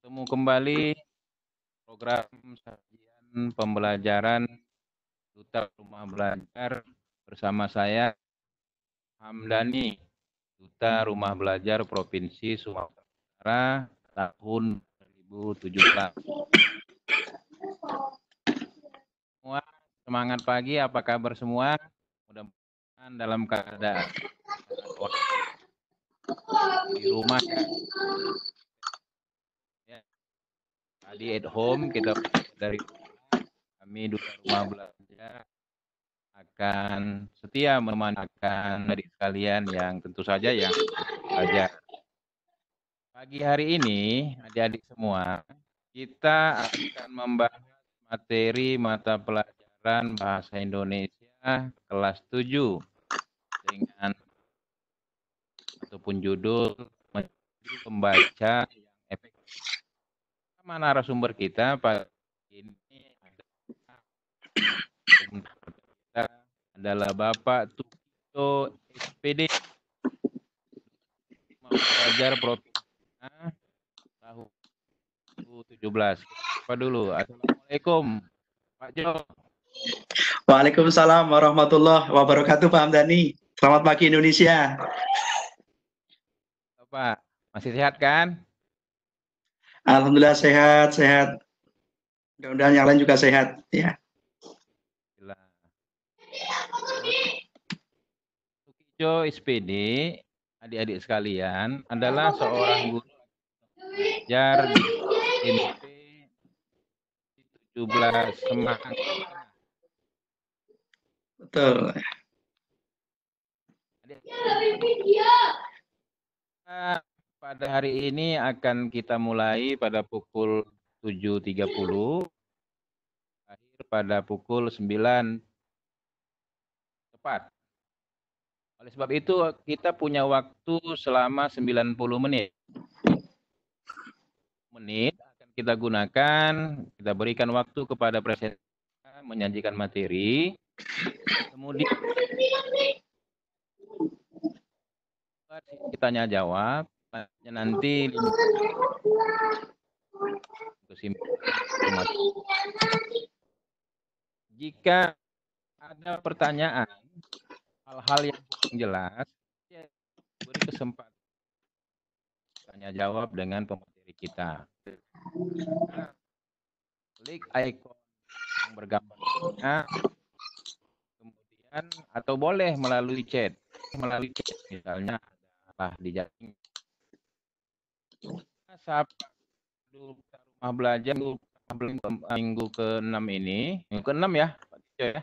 Temu kembali program sajian pembelajaran Duta Rumah Belajar bersama saya Hamdani, Duta Rumah Belajar Provinsi Sumatera Utara tahun 2017. Semua semangat pagi, apa kabar semua? Mudah-mudahan dalam keadaan di rumah ya. tadi at home kita dari kami di rumah belajar akan setia memanfaatkan adik kalian yang tentu saja yang belajar pagi hari ini adik-adik semua kita akan membahas materi mata pelajaran bahasa Indonesia kelas 7 dengan ataupun judul pembaca yang efektif. Sama narasumber kita pagi ini adalah Bapak Tukito SPD pelajar provinsi tahun 2017. Apa dulu? Assalamualaikum Pak Jo. Waalaikumsalam warahmatullahi wabarakatuh Pak Hamdani. Selamat pagi Indonesia. Bapak? Masih sehat kan? Alhamdulillah sehat, sehat. Mudah-mudahan yang lain juga sehat, ya. Gila. Sukijo SPD, adik-adik sekalian, adalah seorang guru Belajar di SMP 17 Semarang. Betul. Adik -adik. Ya, pada hari ini akan kita mulai pada pukul 7.30 akhir pada pukul 9 tepat. Oleh sebab itu kita punya waktu selama 90 menit. Menit akan kita gunakan, kita berikan waktu kepada presiden menyajikan materi. Kemudian kitanya jawab nanti jika ada pertanyaan hal-hal yang jelas ya, beri kesempatan tanya jawab dengan pemateri kita klik icon yang bergambar kemudian atau boleh melalui chat melalui chat misalnya lah di Jatim. rumah belajar minggu ke enam ini, minggu ke-6 ya, Pak Tijo ya.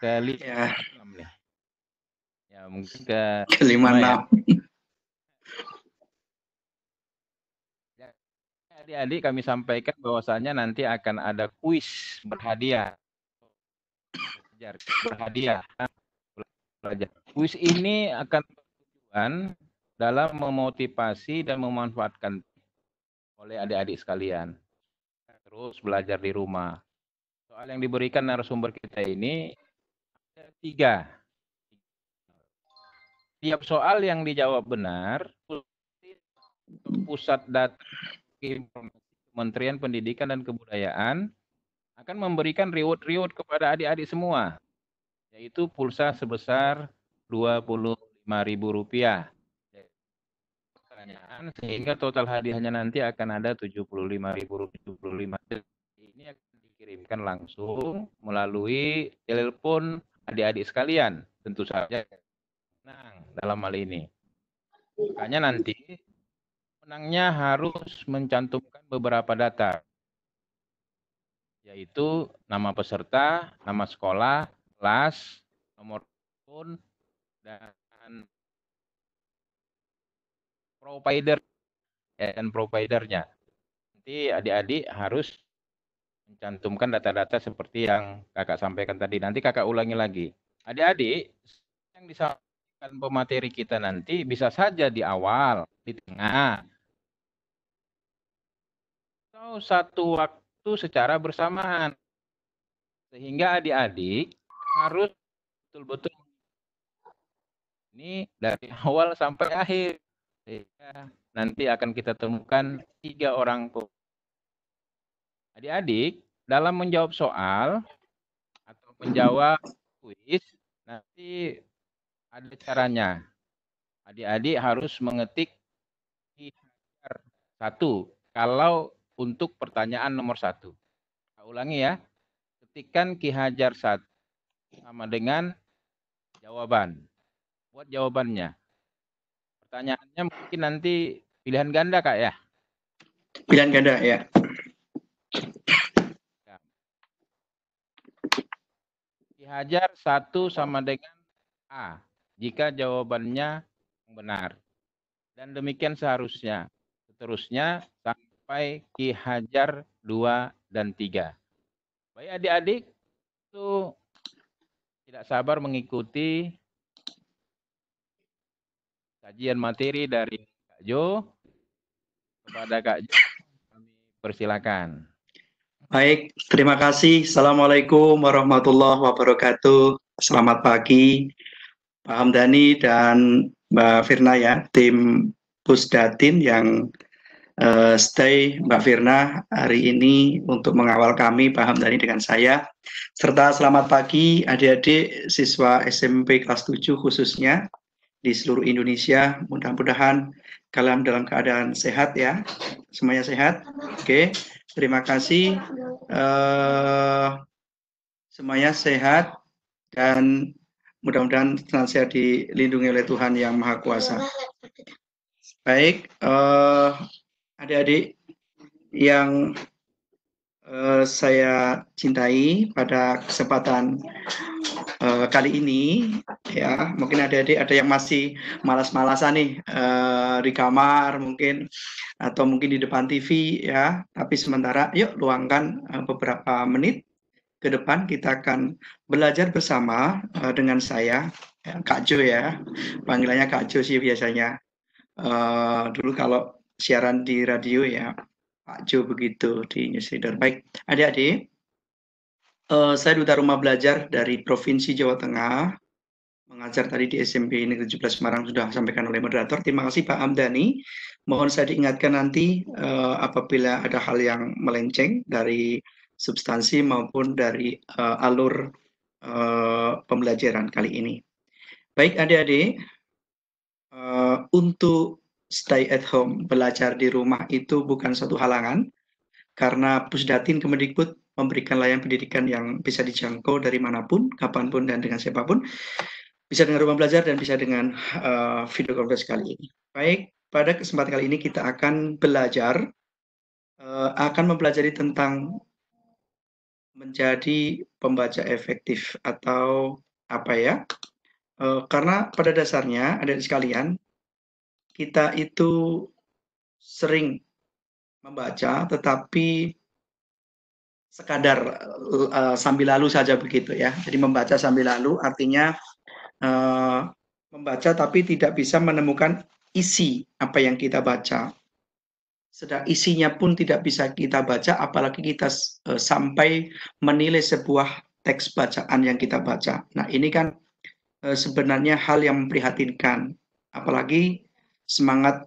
Kali ya. ya. ya. mungkin ke lima ya. enam. Ya. Adik-adik kami sampaikan bahwasanya nanti akan ada kuis berhadiah. Berhadiah. Belajar. Kuis ini akan dalam memotivasi dan memanfaatkan oleh adik-adik sekalian. Terus belajar di rumah. Soal yang diberikan narasumber kita ini ada tiga. Tiap soal yang dijawab benar, pusat data Kementerian Pendidikan dan Kebudayaan akan memberikan reward-reward kepada adik-adik semua, yaitu pulsa sebesar 20 rupiah sehingga total hadiahnya nanti akan ada Rp75.000 ini akan dikirimkan langsung melalui telepon adik-adik sekalian tentu saja menang dalam hal ini makanya nanti menangnya harus mencantumkan beberapa data yaitu nama peserta, nama sekolah, kelas, nomor telepon dan provider ya, dan providernya. Nanti adik-adik harus mencantumkan data-data seperti yang kakak sampaikan tadi. Nanti kakak ulangi lagi. Adik-adik yang disampaikan pemateri kita nanti bisa saja di awal, di tengah, atau satu waktu secara bersamaan. Sehingga adik-adik harus betul-betul ini dari awal sampai akhir. Ya, nanti akan kita temukan tiga orang adik-adik dalam menjawab soal atau menjawab kuis nanti ada caranya. Adik-adik harus mengetik di satu kalau untuk pertanyaan nomor satu. Saya ulangi ya, ketikan Ki Hajar satu sama dengan jawaban. Buat jawabannya. Pertanyaannya mungkin nanti pilihan ganda kak ya? Pilihan ganda ya. Dihajar satu sama dengan A jika jawabannya benar. Dan demikian seharusnya. Seterusnya sampai Ki Hajar 2 dan tiga. Baik adik-adik, itu tidak sabar mengikuti kajian materi dari Kak Jo. Kepada Kak Jo, kami persilakan. Baik, terima kasih. Assalamualaikum warahmatullahi wabarakatuh. Selamat pagi, Pak Hamdani dan Mbak Firna ya, tim Pusdatin yang uh, stay Mbak Firna hari ini untuk mengawal kami Pak Hamdani dengan saya. Serta selamat pagi adik-adik siswa SMP kelas 7 khususnya di seluruh Indonesia. Mudah-mudahan kalian dalam keadaan sehat ya, semuanya sehat. Oke, terima kasih. Uh, semuanya sehat dan mudah-mudahan senantiasa dilindungi oleh Tuhan yang Maha Kuasa. Baik, uh, adik-adik yang uh, saya cintai pada kesempatan uh, kali ini ya mungkin ada adik ada yang masih malas-malasan nih uh, di kamar mungkin atau mungkin di depan TV ya tapi sementara yuk luangkan uh, beberapa menit ke depan kita akan belajar bersama uh, dengan saya ya, Kak Jo ya panggilannya Kak Jo sih biasanya uh, dulu kalau siaran di radio ya Pak Jo begitu di newsreader baik adik-adik Uh, saya duta rumah belajar dari Provinsi Jawa Tengah. Mengajar tadi di SMP Negeri 17 Semarang sudah sampaikan oleh moderator. Terima kasih Pak Amdani. Mohon saya diingatkan nanti uh, apabila ada hal yang melenceng dari substansi maupun dari uh, alur uh, pembelajaran kali ini. Baik adik-adik, uh, untuk stay at home, belajar di rumah itu bukan satu halangan karena Pusdatin Kemendikbud memberikan layanan pendidikan yang bisa dijangkau dari manapun, kapanpun, dan dengan siapapun. Bisa dengan rumah belajar dan bisa dengan uh, video conference kali ini. Baik, pada kesempatan kali ini kita akan belajar, uh, akan mempelajari tentang menjadi pembaca efektif atau apa ya? Uh, karena pada dasarnya, ada sekalian, kita itu sering membaca tetapi sekadar uh, sambil lalu saja begitu ya. Jadi membaca sambil lalu artinya uh, membaca tapi tidak bisa menemukan isi apa yang kita baca. Sedang isinya pun tidak bisa kita baca apalagi kita uh, sampai menilai sebuah teks bacaan yang kita baca. Nah, ini kan uh, sebenarnya hal yang memprihatinkan. Apalagi semangat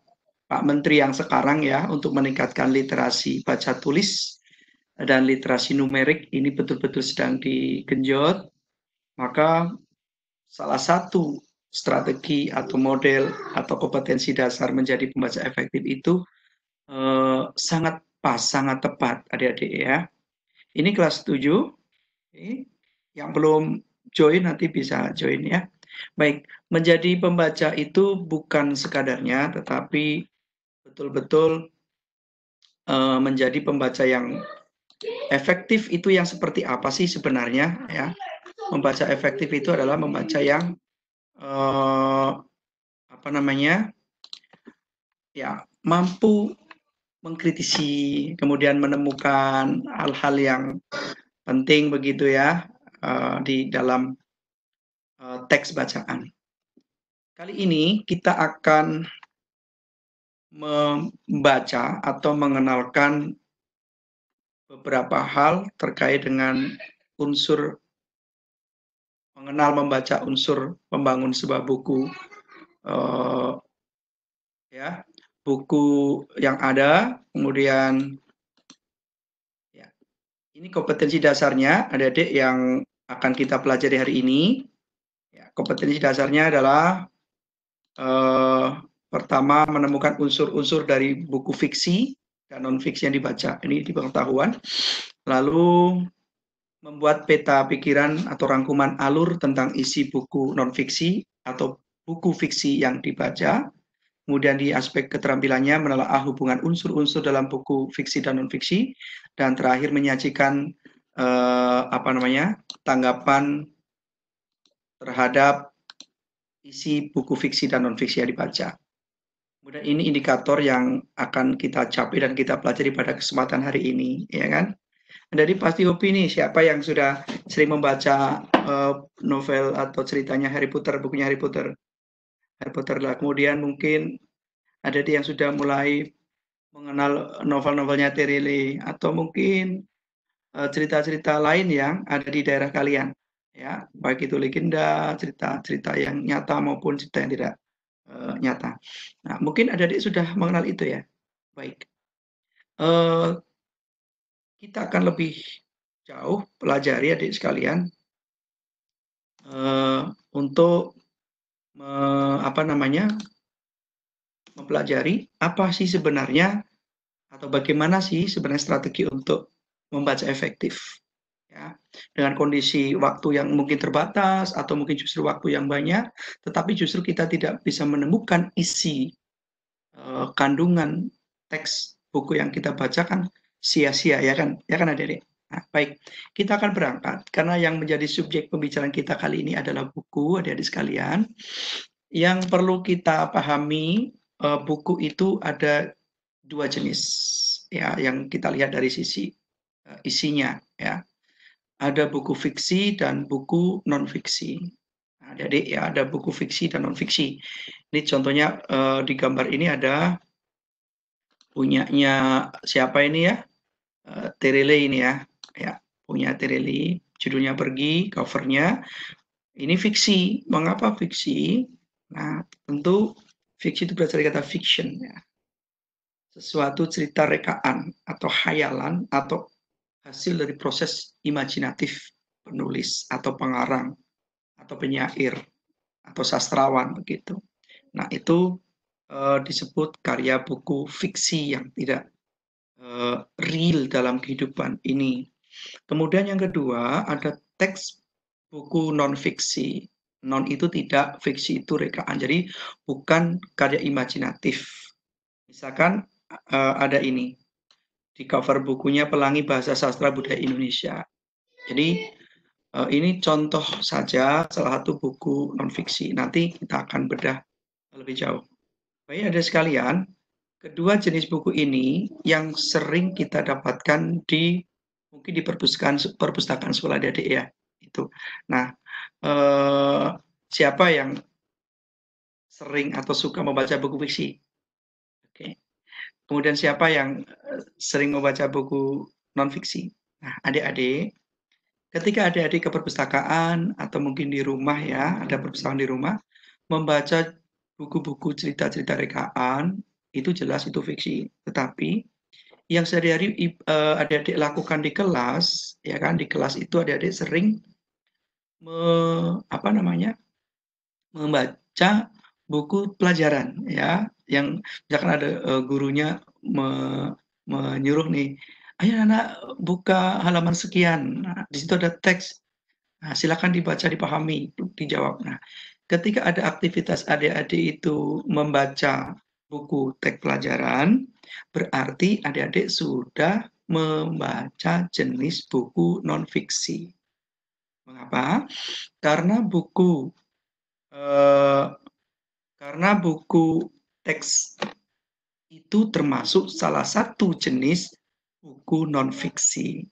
Pak Menteri yang sekarang ya untuk meningkatkan literasi baca tulis dan literasi numerik ini betul-betul sedang digenjot. Maka salah satu strategi atau model atau kompetensi dasar menjadi pembaca efektif itu eh, sangat pas, sangat tepat adik-adik ya. Ini kelas 7. Oke. Yang belum join nanti bisa join ya. Baik, menjadi pembaca itu bukan sekadarnya tetapi betul-betul uh, menjadi pembaca yang efektif itu yang seperti apa sih sebenarnya ya membaca efektif itu adalah membaca yang uh, apa namanya ya mampu mengkritisi kemudian menemukan hal-hal yang penting begitu ya uh, di dalam uh, teks bacaan kali ini kita akan membaca atau mengenalkan beberapa hal terkait dengan unsur mengenal membaca unsur pembangun sebuah buku uh, ya buku yang ada kemudian ya ini kompetensi dasarnya ada adik yang akan kita pelajari hari ini ya, kompetensi dasarnya adalah uh, Pertama, menemukan unsur-unsur dari buku fiksi dan non-fiksi yang dibaca. Ini di pengetahuan. Lalu, membuat peta pikiran atau rangkuman alur tentang isi buku non-fiksi atau buku fiksi yang dibaca. Kemudian di aspek keterampilannya menelaah hubungan unsur-unsur dalam buku fiksi dan non-fiksi. Dan terakhir menyajikan eh, apa namanya tanggapan terhadap isi buku fiksi dan non-fiksi yang dibaca. Kemudian ini indikator yang akan kita capai dan kita pelajari pada kesempatan hari ini, ya kan? Jadi pasti opini siapa yang sudah sering membaca uh, novel atau ceritanya Harry Potter, bukunya Harry Potter? Harry Potter lah. Kemudian mungkin ada di yang sudah mulai mengenal novel-novelnya Terele atau mungkin eh, cerita-cerita uh, lain yang ada di daerah kalian, ya, baik itu legenda, cerita-cerita yang nyata maupun cerita yang tidak uh, nyata. Nah, mungkin adik-adik sudah mengenal itu ya. Baik. Uh, kita akan lebih jauh pelajari adik sekalian uh, untuk me, apa namanya mempelajari apa sih sebenarnya atau bagaimana sih sebenarnya strategi untuk membaca efektif dengan kondisi waktu yang mungkin terbatas atau mungkin justru waktu yang banyak, tetapi justru kita tidak bisa menemukan isi uh, kandungan teks buku yang kita bacakan sia-sia ya kan, ya kan adik-adik. Nah, baik, kita akan berangkat karena yang menjadi subjek pembicaraan kita kali ini adalah buku adik-adik sekalian. Yang perlu kita pahami uh, buku itu ada dua jenis ya yang kita lihat dari sisi eh, isinya ya ada buku fiksi dan buku non fiksi. Nah, jadi ya ada buku fiksi dan non fiksi. Ini contohnya eh, di gambar ini ada punyanya siapa ini ya? Eh, Terele ini ya. Ya, punya Terele. Judulnya pergi, covernya ini fiksi. Mengapa fiksi? Nah, tentu fiksi itu berasal dari kata fiction ya. Sesuatu cerita rekaan atau hayalan atau hasil dari proses imajinatif penulis atau pengarang atau penyair atau sastrawan begitu. Nah itu e, disebut karya buku fiksi yang tidak e, real dalam kehidupan ini. Kemudian yang kedua ada teks buku non fiksi. Non itu tidak, fiksi itu rekaan. Jadi bukan karya imajinatif. Misalkan e, ada ini di cover bukunya Pelangi Bahasa Sastra Budaya Indonesia. Jadi eh, ini contoh saja salah satu buku nonfiksi. Nanti kita akan bedah lebih jauh. Baik ada sekalian, kedua jenis buku ini yang sering kita dapatkan di mungkin di perpustakaan perpustakaan sekolah adik ya itu. Nah, eh, siapa yang sering atau suka membaca buku fiksi? Oke, Kemudian siapa yang eh, sering membaca buku non-fiksi? Nah, adik-adik, ketika adik-adik ke perpustakaan atau mungkin di rumah ya, ada perpustakaan di rumah, membaca buku-buku cerita-cerita rekaan, itu jelas itu fiksi. Tetapi yang sehari-hari eh, adik-adik lakukan di kelas, ya kan, di kelas itu adik-adik sering me, apa namanya membaca buku pelajaran ya yang misalkan ada uh, gurunya me, menyuruh nih ayo anak buka halaman sekian nah, di situ ada teks nah, silakan dibaca dipahami dijawab nah ketika ada aktivitas adik-adik itu membaca buku teks pelajaran berarti adik-adik sudah membaca jenis buku non fiksi mengapa karena buku eh, karena buku teks itu termasuk salah satu jenis buku non-fiksi.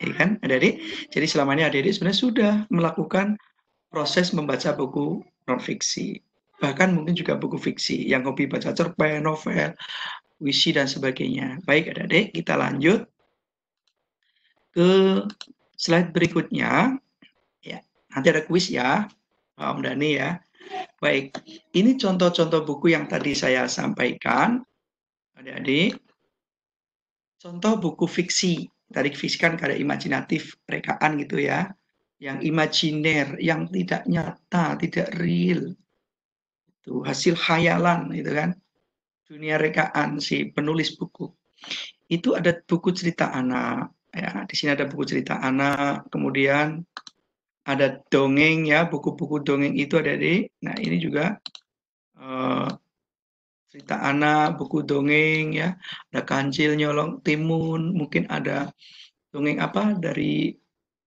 Ya kan, adik-adik? Jadi selama ini adik-adik sebenarnya sudah melakukan proses membaca buku non-fiksi. Bahkan mungkin juga buku fiksi, yang hobi baca cerpen, novel, puisi, dan sebagainya. Baik adik-adik, kita lanjut ke slide berikutnya. Ya, nanti ada kuis ya, Om Dani ya. Baik, ini contoh-contoh buku yang tadi saya sampaikan. Adik-adik, contoh buku fiksi. Tadi fiksi kan ada imajinatif, rekaan gitu ya. Yang imajiner, yang tidak nyata, tidak real. Itu hasil khayalan gitu kan. Dunia rekaan si penulis buku. Itu ada buku cerita anak. Ya, di sini ada buku cerita anak, kemudian ada dongeng ya, buku-buku dongeng itu ada di. Nah, ini juga uh, cerita anak, buku dongeng ya, ada kancil nyolong timun, mungkin ada dongeng apa dari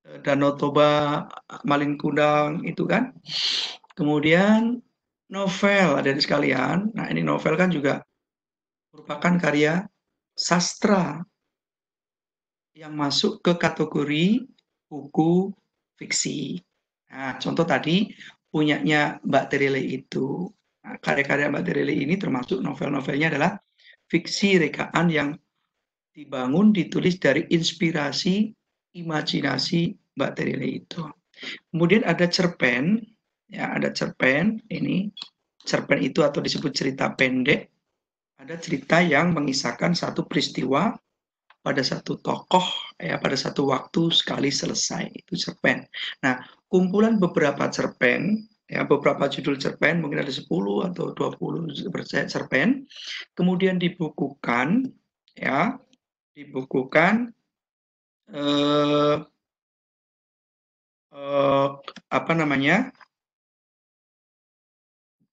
eh, Danau Toba, Malin Kundang itu kan. Kemudian novel ada di sekalian. Nah, ini novel kan juga merupakan karya sastra yang masuk ke kategori buku fiksi. Nah, contoh tadi punyanya Mbak Terile itu, nah, karya-karya Mbak Terile ini termasuk novel-novelnya adalah fiksi rekaan yang dibangun, ditulis dari inspirasi, imajinasi Mbak Terile itu. Kemudian ada cerpen, ya ada cerpen ini, cerpen itu atau disebut cerita pendek, ada cerita yang mengisahkan satu peristiwa pada satu tokoh ya pada satu waktu sekali selesai itu cerpen. Nah, kumpulan beberapa cerpen ya beberapa judul cerpen mungkin ada 10 atau 20 cerpen kemudian dibukukan ya dibukukan eh, eh, apa namanya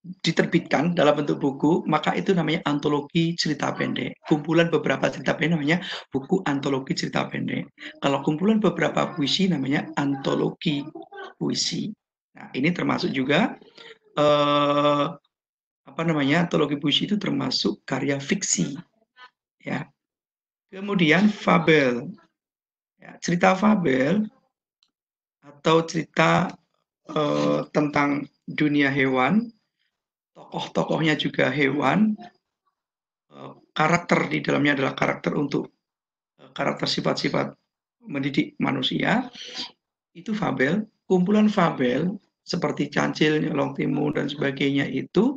diterbitkan dalam bentuk buku, maka itu namanya antologi cerita pendek. Kumpulan beberapa cerita pendek namanya buku antologi cerita pendek. Kalau kumpulan beberapa puisi namanya antologi puisi. Nah, ini termasuk juga eh, apa namanya antologi puisi itu termasuk karya fiksi, ya. Kemudian fabel, ya, cerita fabel atau cerita eh, tentang dunia hewan tokoh-tokohnya juga hewan, eh, karakter di dalamnya adalah karakter untuk eh, karakter sifat-sifat mendidik manusia. Itu fabel, kumpulan fabel seperti cancil, nyolong timun dan sebagainya itu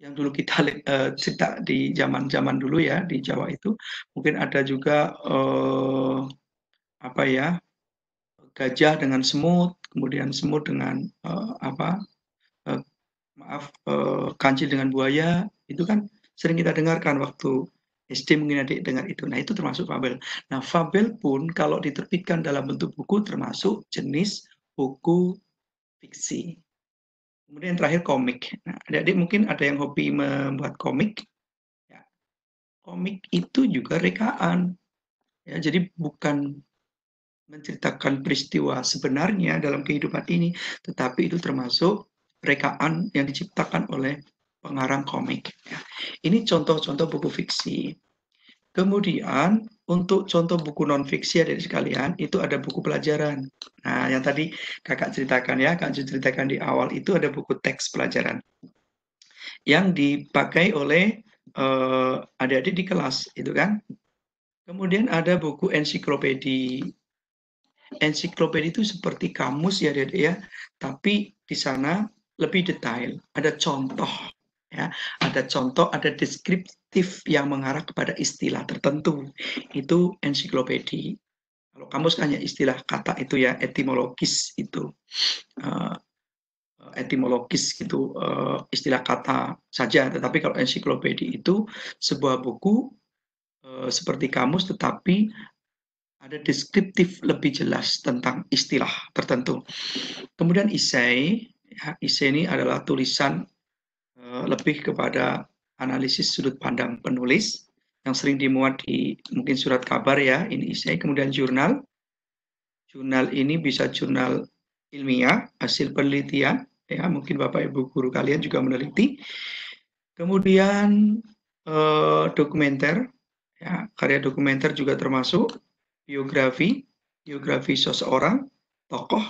yang dulu kita uh, cerita di zaman-zaman dulu ya di Jawa itu mungkin ada juga uh, apa ya gajah dengan semut kemudian semut dengan uh, apa maaf eh, kancil dengan buaya itu kan sering kita dengarkan waktu SD mungkin adik dengar itu. Nah itu termasuk fabel. Nah fabel pun kalau diterbitkan dalam bentuk buku termasuk jenis buku fiksi. Kemudian yang terakhir komik. Nah adik-adik mungkin ada yang hobi membuat komik. Ya. Komik itu juga rekaan. Ya, jadi bukan menceritakan peristiwa sebenarnya dalam kehidupan ini, tetapi itu termasuk rekaan yang diciptakan oleh pengarang komik. Ya. Ini contoh-contoh buku fiksi. Kemudian untuk contoh buku non fiksi ya dari sekalian itu ada buku pelajaran. Nah yang tadi kakak ceritakan ya, kakak ceritakan di awal itu ada buku teks pelajaran yang dipakai oleh uh, adik-adik di kelas itu kan. Kemudian ada buku ensiklopedi. Ensiklopedi itu seperti kamus ya adik-adik ya, tapi di sana lebih detail, ada contoh, ya, ada contoh, ada deskriptif yang mengarah kepada istilah tertentu. Itu ensiklopedi. Kalau kamus hanya istilah kata itu ya etimologis itu. Uh, etimologis itu eh, istilah kata saja tetapi kalau ensiklopedi itu sebuah buku eh, seperti kamus tetapi ada deskriptif lebih jelas tentang istilah tertentu. Kemudian isai Ya, isi ini adalah tulisan uh, lebih kepada analisis sudut pandang penulis yang sering dimuat di mungkin surat kabar ya, ini isi kemudian jurnal. Jurnal ini bisa jurnal ilmiah, hasil penelitian, ya mungkin Bapak Ibu guru kalian juga meneliti. Kemudian eh, dokumenter, ya, karya dokumenter juga termasuk biografi, biografi seseorang, tokoh,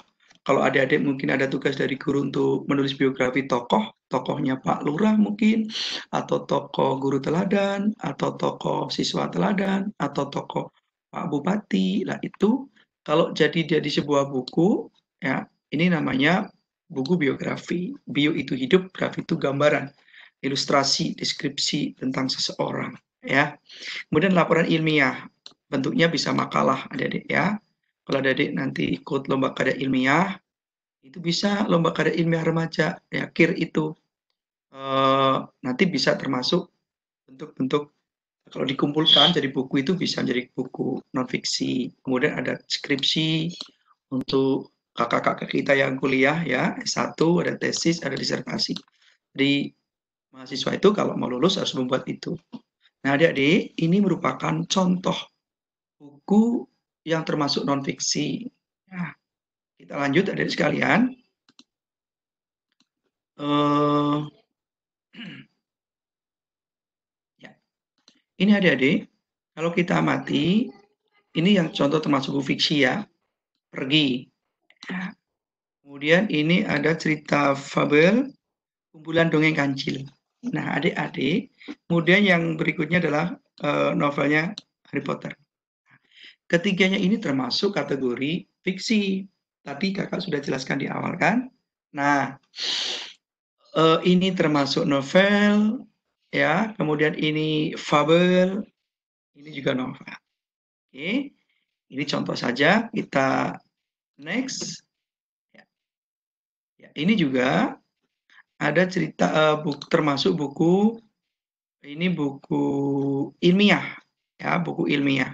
kalau adik-adik mungkin ada tugas dari guru untuk menulis biografi tokoh, tokohnya Pak Lurah mungkin, atau tokoh guru teladan, atau tokoh siswa teladan, atau tokoh Pak Bupati. lah itu kalau jadi jadi sebuah buku, ya ini namanya buku biografi. Bio itu hidup, grafi itu gambaran, ilustrasi, deskripsi tentang seseorang. Ya, kemudian laporan ilmiah bentuknya bisa makalah, adik-adik ya kalau adik nanti ikut lomba karya ilmiah itu bisa lomba karya ilmiah remaja ya kir itu e, nanti bisa termasuk bentuk-bentuk kalau dikumpulkan jadi buku itu bisa jadi buku nonfiksi kemudian ada skripsi untuk kakak-kakak kita yang kuliah ya S1 ada tesis ada disertasi jadi mahasiswa itu kalau mau lulus harus membuat itu nah adik-adik ini merupakan contoh buku yang termasuk nonfiksi Nah, kita lanjut ada di sekalian. Uh, ya. Ini adik-adik, kalau kita amati, ini yang contoh termasuk fiksi ya, pergi. Ya. Kemudian ini ada cerita fabel, kumpulan dongeng kancil. Nah, adik-adik, kemudian yang berikutnya adalah uh, novelnya Harry Potter. Ketiganya ini termasuk kategori fiksi. Tadi kakak sudah jelaskan di awal kan. Nah, eh, ini termasuk novel, ya. Kemudian ini fabel, ini juga novel. Oke, ini contoh saja. Kita next. Ya. Ya, ini juga ada cerita eh, buku, termasuk buku ini buku ilmiah, ya buku ilmiah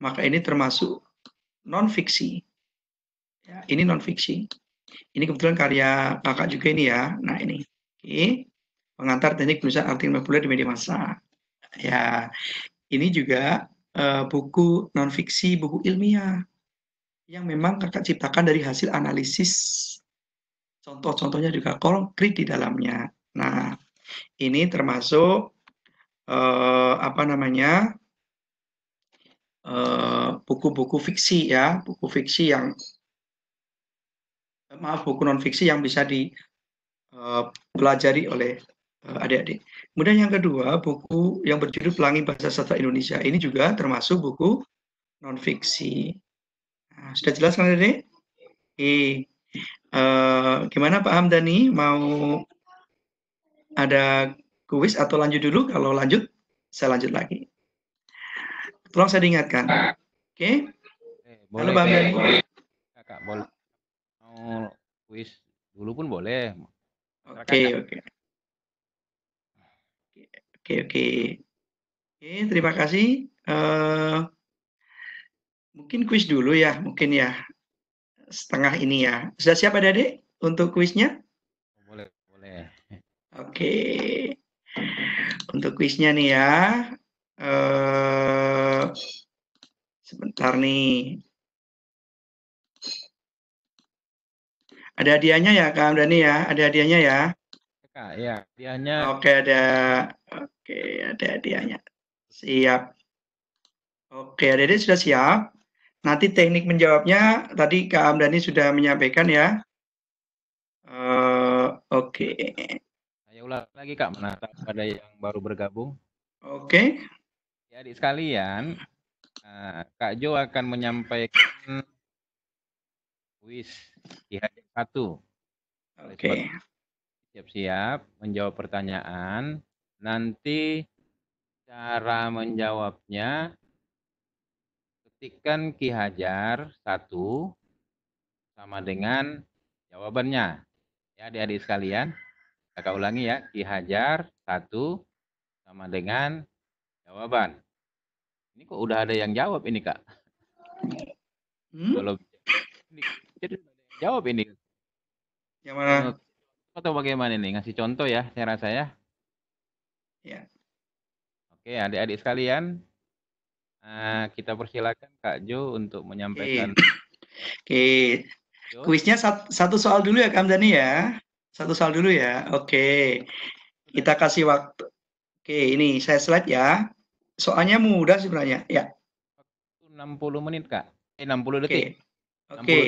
maka ini termasuk non fiksi. Ya, ini non fiksi. Ini kebetulan karya kakak juga ini ya. Nah ini, Oke. pengantar teknik penulisan artikel populer di media massa. Ya, ini juga uh, buku non fiksi, buku ilmiah yang memang kakak ciptakan dari hasil analisis contoh-contohnya juga konkret di dalamnya. Nah, ini termasuk uh, apa namanya Eh, buku-buku uh, fiksi ya, buku fiksi yang eh, maaf buku non fiksi yang bisa dipelajari eh, uh, oleh adik-adik. Uh, Kemudian yang kedua buku yang berjudul Pelangi Bahasa Sastra Indonesia ini juga termasuk buku non fiksi. Nah, sudah jelas kan adik? Oke. Uh, gimana Pak Hamdani mau ada kuis atau lanjut dulu? Kalau lanjut, saya lanjut lagi. Tolong saya diingatkan. Oke. Eh, okay? boleh, Halo Kakak boleh. Mau oh, kuis dulu pun boleh. Oke, oke. Oke, oke. Oke, terima kasih. Uh, mungkin kuis dulu ya, mungkin ya. Setengah ini ya. Sudah siap ada Dek untuk kuisnya? Boleh, boleh. Oke. Untuk kuisnya nih ya. Eh, sebentar nih. Ada hadiahnya ya, Kak Hamdani ya? Ada hadiahnya ya? Kak, ya, hadiahnya. Oke, ada oke, ada hadiahnya. Siap. Oke, adik-adik sudah siap? Nanti teknik menjawabnya tadi Kak Hamdani sudah menyampaikan ya. Uh, Oke. Okay. Saya ulang lagi Kak, menata pada yang baru bergabung. Oke. Okay. Ya, adik sekalian, eh, Kak Jo akan menyampaikan kuis di hari satu. Oke. Okay. Siap-siap menjawab pertanyaan. Nanti cara menjawabnya ketikkan Ki Hajar satu sama dengan jawabannya. Ya, adik-adik sekalian, kakak ulangi ya, Ki Hajar satu sama dengan Jawaban. Ini kok udah ada yang jawab ini kak? Hmm? Kalau ini, jadi jawab ini. Yang mana? Atau bagaimana ini? Ngasih contoh ya, saya rasa ya. Ya. Oke, adik-adik sekalian, uh, kita persilakan Kak Jo untuk menyampaikan. Oke, okay. kuisnya satu, soal dulu ya, Kak Dani ya. Satu soal dulu ya. Oke, kita kasih waktu. Oke, ini saya slide ya soalnya mudah sebenarnya ya 60 menit kak eh 60 detik oke okay. okay.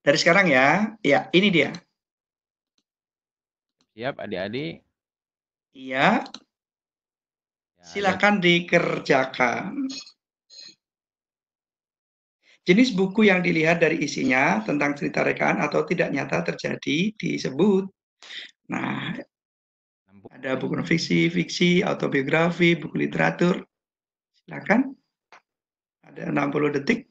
dari sekarang ya ya ini dia siap adik-adik iya ya, silakan ya. dikerjakan Jenis buku yang dilihat dari isinya tentang cerita rekaan atau tidak nyata terjadi disebut. Nah, ada buku fiksi, fiksi, autobiografi, buku literatur, Silakan. Ada 60 detik.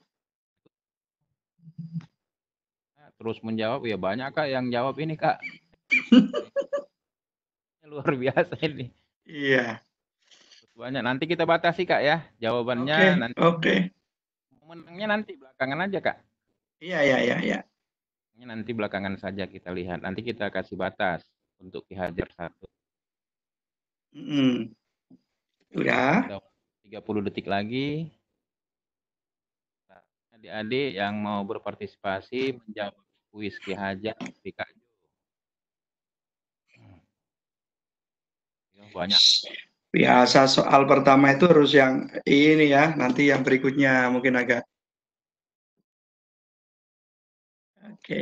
Terus menjawab, ya banyak Kak yang jawab ini Kak. Luar biasa ini. Iya. Banyak. Nanti kita batasi Kak ya jawabannya. Oke. Okay, nanti. Okay. Menangnya nanti belakangan aja Kak. Iya, iya, iya, iya. nanti belakangan saja kita lihat. Nanti kita kasih batas untuk Ki Hajar satu. Mm. Udah. Udah. 30 detik lagi. Nah, adik-adik yang mau berpartisipasi menjawab kuis Ki Hajar di Banyak. Biasa soal pertama itu harus yang ini ya, nanti yang berikutnya mungkin agak. Oke.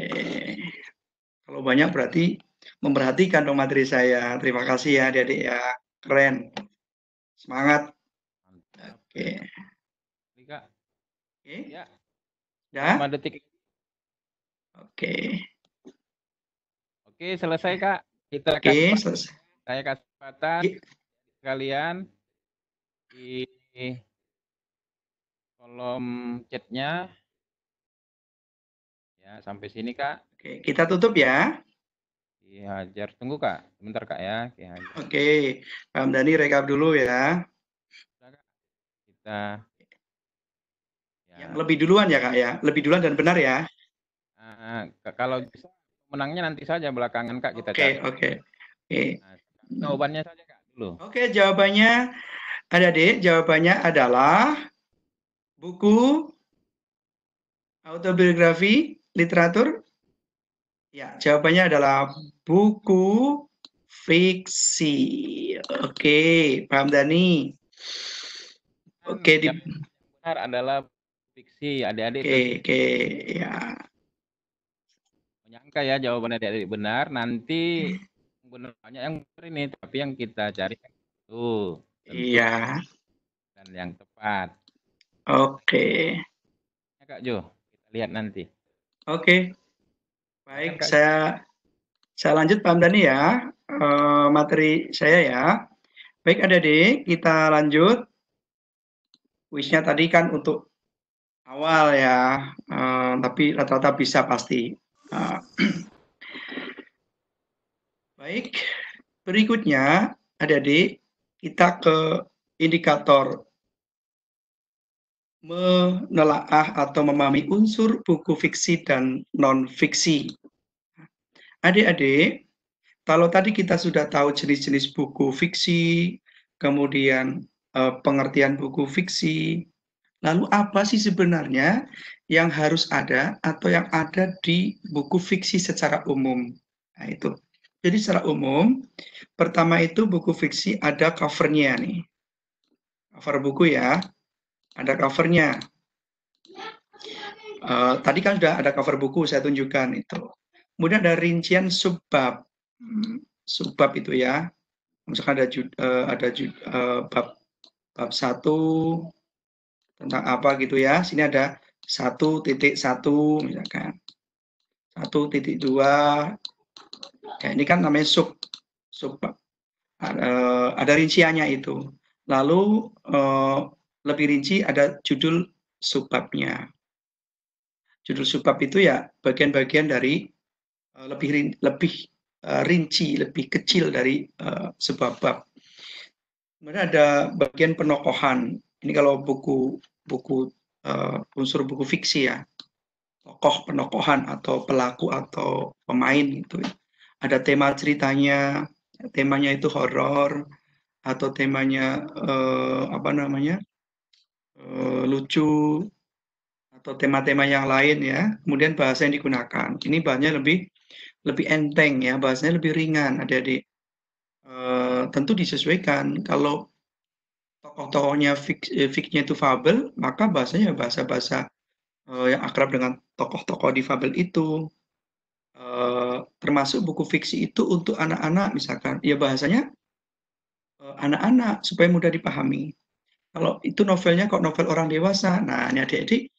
Kalau banyak berarti memperhatikan dong materi saya. Terima kasih ya adik-adik ya. Keren. Semangat. Oke. Tiga. Oke. Ya. ya? Sudah. Lima detik. Oke. Oke, selesai Kak. Kita Oke, kasih, selesai. Saya kasih kesempatan iya. kalian di kolom chatnya. Ya, sampai sini Kak. Oke, kita tutup ya. Ki Hajar, tunggu Kak. Bentar Kak ya. Oke, okay. Oke, Pak Hamdani rekap dulu ya kita ya. yang lebih duluan ya kak ya lebih duluan dan benar ya uh, kalau bisa menangnya nanti saja belakangan kak kita oke okay. oke okay. nah, jawabannya saja kak dulu oke okay, jawabannya ada deh jawabannya adalah buku autobiografi literatur ya jawabannya adalah buku fiksi oke okay. paham Dani Oke, okay, benar adalah fiksi adik-adik. Oke, oke, okay, ya. Menyangka ya jawaban adik-adik benar. Nanti hmm. benar banyak yang benar ini, tapi yang kita cari itu. Iya. Dan yang tepat. Oke. Okay. Ya, Kak Jo, kita lihat nanti. Oke. Okay. Baik, Kak saya saya lanjut Pak Dani ya. Uh, materi saya ya. Baik, adik-adik, kita lanjut wishnya tadi kan untuk awal ya, uh, tapi rata-rata bisa pasti. Uh, Baik, berikutnya ada di kita ke indikator menelaah atau memahami unsur buku fiksi dan non-fiksi. Adik-adik, kalau tadi kita sudah tahu jenis-jenis buku fiksi, kemudian Eh, pengertian buku fiksi. Lalu apa sih sebenarnya yang harus ada atau yang ada di buku fiksi secara umum? Nah, itu. Jadi secara umum, pertama itu buku fiksi ada covernya nih. Cover buku ya, ada covernya. Uh, tadi kan sudah ada cover buku saya tunjukkan itu. Kemudian ada rincian subbab, hmm, sebab itu ya. Misalkan ada uh, ada uh, bab bab 1 tentang apa gitu ya. Sini ada 1.1 misalkan. 1.2. Ya, ini kan namanya sub sub ada rinciannya itu. Lalu eh, lebih rinci ada judul subbabnya. Judul subbab itu ya bagian-bagian dari eh, lebih lebih eh, rinci, lebih kecil dari sebab-bab Kemudian ada bagian penokohan. Ini kalau buku buku uh, unsur buku fiksi ya. Tokoh penokohan atau pelaku atau pemain gitu. Ya. Ada tema ceritanya, temanya itu horor atau temanya uh, apa namanya? Uh, lucu atau tema-tema yang lain ya. Kemudian bahasa yang digunakan. Ini banyak lebih lebih enteng ya, bahasanya lebih ringan. Ada di Eh, tentu disesuaikan kalau tokoh-tokohnya eh, fiknya itu fabel maka bahasanya bahasa bahasa eh, yang akrab dengan tokoh-tokoh di fabel itu termasuk buku fiksi itu untuk anak-anak misalkan ya bahasanya anak-anak supaya mudah dipahami kalau itu novelnya kok novel orang dewasa nah ini adik-adik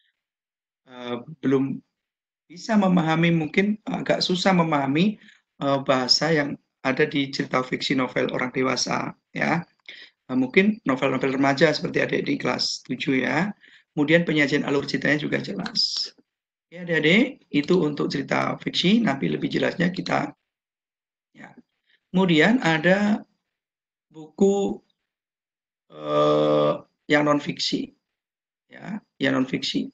belum bisa memahami mungkin agak susah memahami bahasa yang ada di cerita fiksi novel orang dewasa ya. Eh, mungkin novel-novel remaja seperti adik di kelas 7 ya. Kemudian penyajian alur ceritanya juga jelas. Ya, adik-adik, itu untuk cerita fiksi, tapi lebih jelasnya kita ya. Kemudian ada buku eh, yang non fiksi. Ya, yang non fiksi.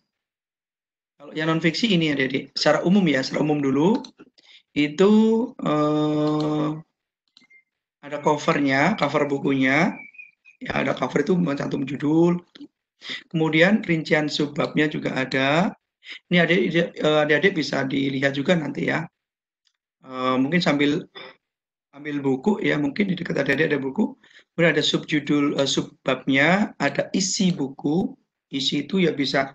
Kalau yang non fiksi ini adik-adik, secara umum ya, secara umum dulu itu eh, ada covernya, cover bukunya. Ya, ada cover itu mencantum judul. Kemudian rincian subbabnya juga ada. Ini eh, adik-adik bisa dilihat juga nanti ya. Eh, mungkin sambil ambil buku ya, mungkin di dekat adik-adik ada buku. Kemudian ada subjudul eh, subbabnya, ada isi buku. Isi itu ya bisa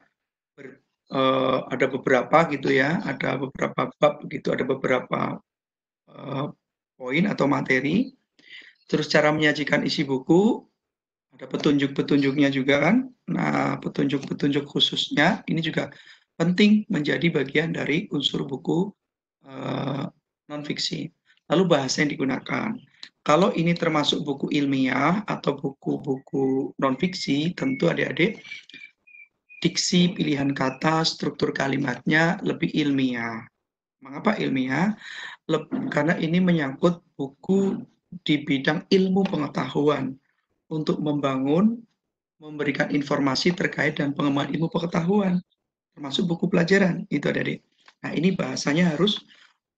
uh, ada beberapa gitu ya, ada beberapa bab gitu, ada beberapa uh, poin atau materi. Terus cara menyajikan isi buku, ada petunjuk-petunjuknya juga kan. Nah, petunjuk-petunjuk khususnya ini juga penting menjadi bagian dari unsur buku uh, eh, non fiksi. Lalu bahasa yang digunakan. Kalau ini termasuk buku ilmiah atau buku-buku non fiksi, tentu adik-adik diksi pilihan kata, struktur kalimatnya lebih ilmiah. Mengapa ilmiah? Leb karena ini menyangkut buku di bidang ilmu pengetahuan untuk membangun, memberikan informasi terkait dan pengembangan ilmu pengetahuan, termasuk buku pelajaran. Itu ada di. Nah ini bahasanya harus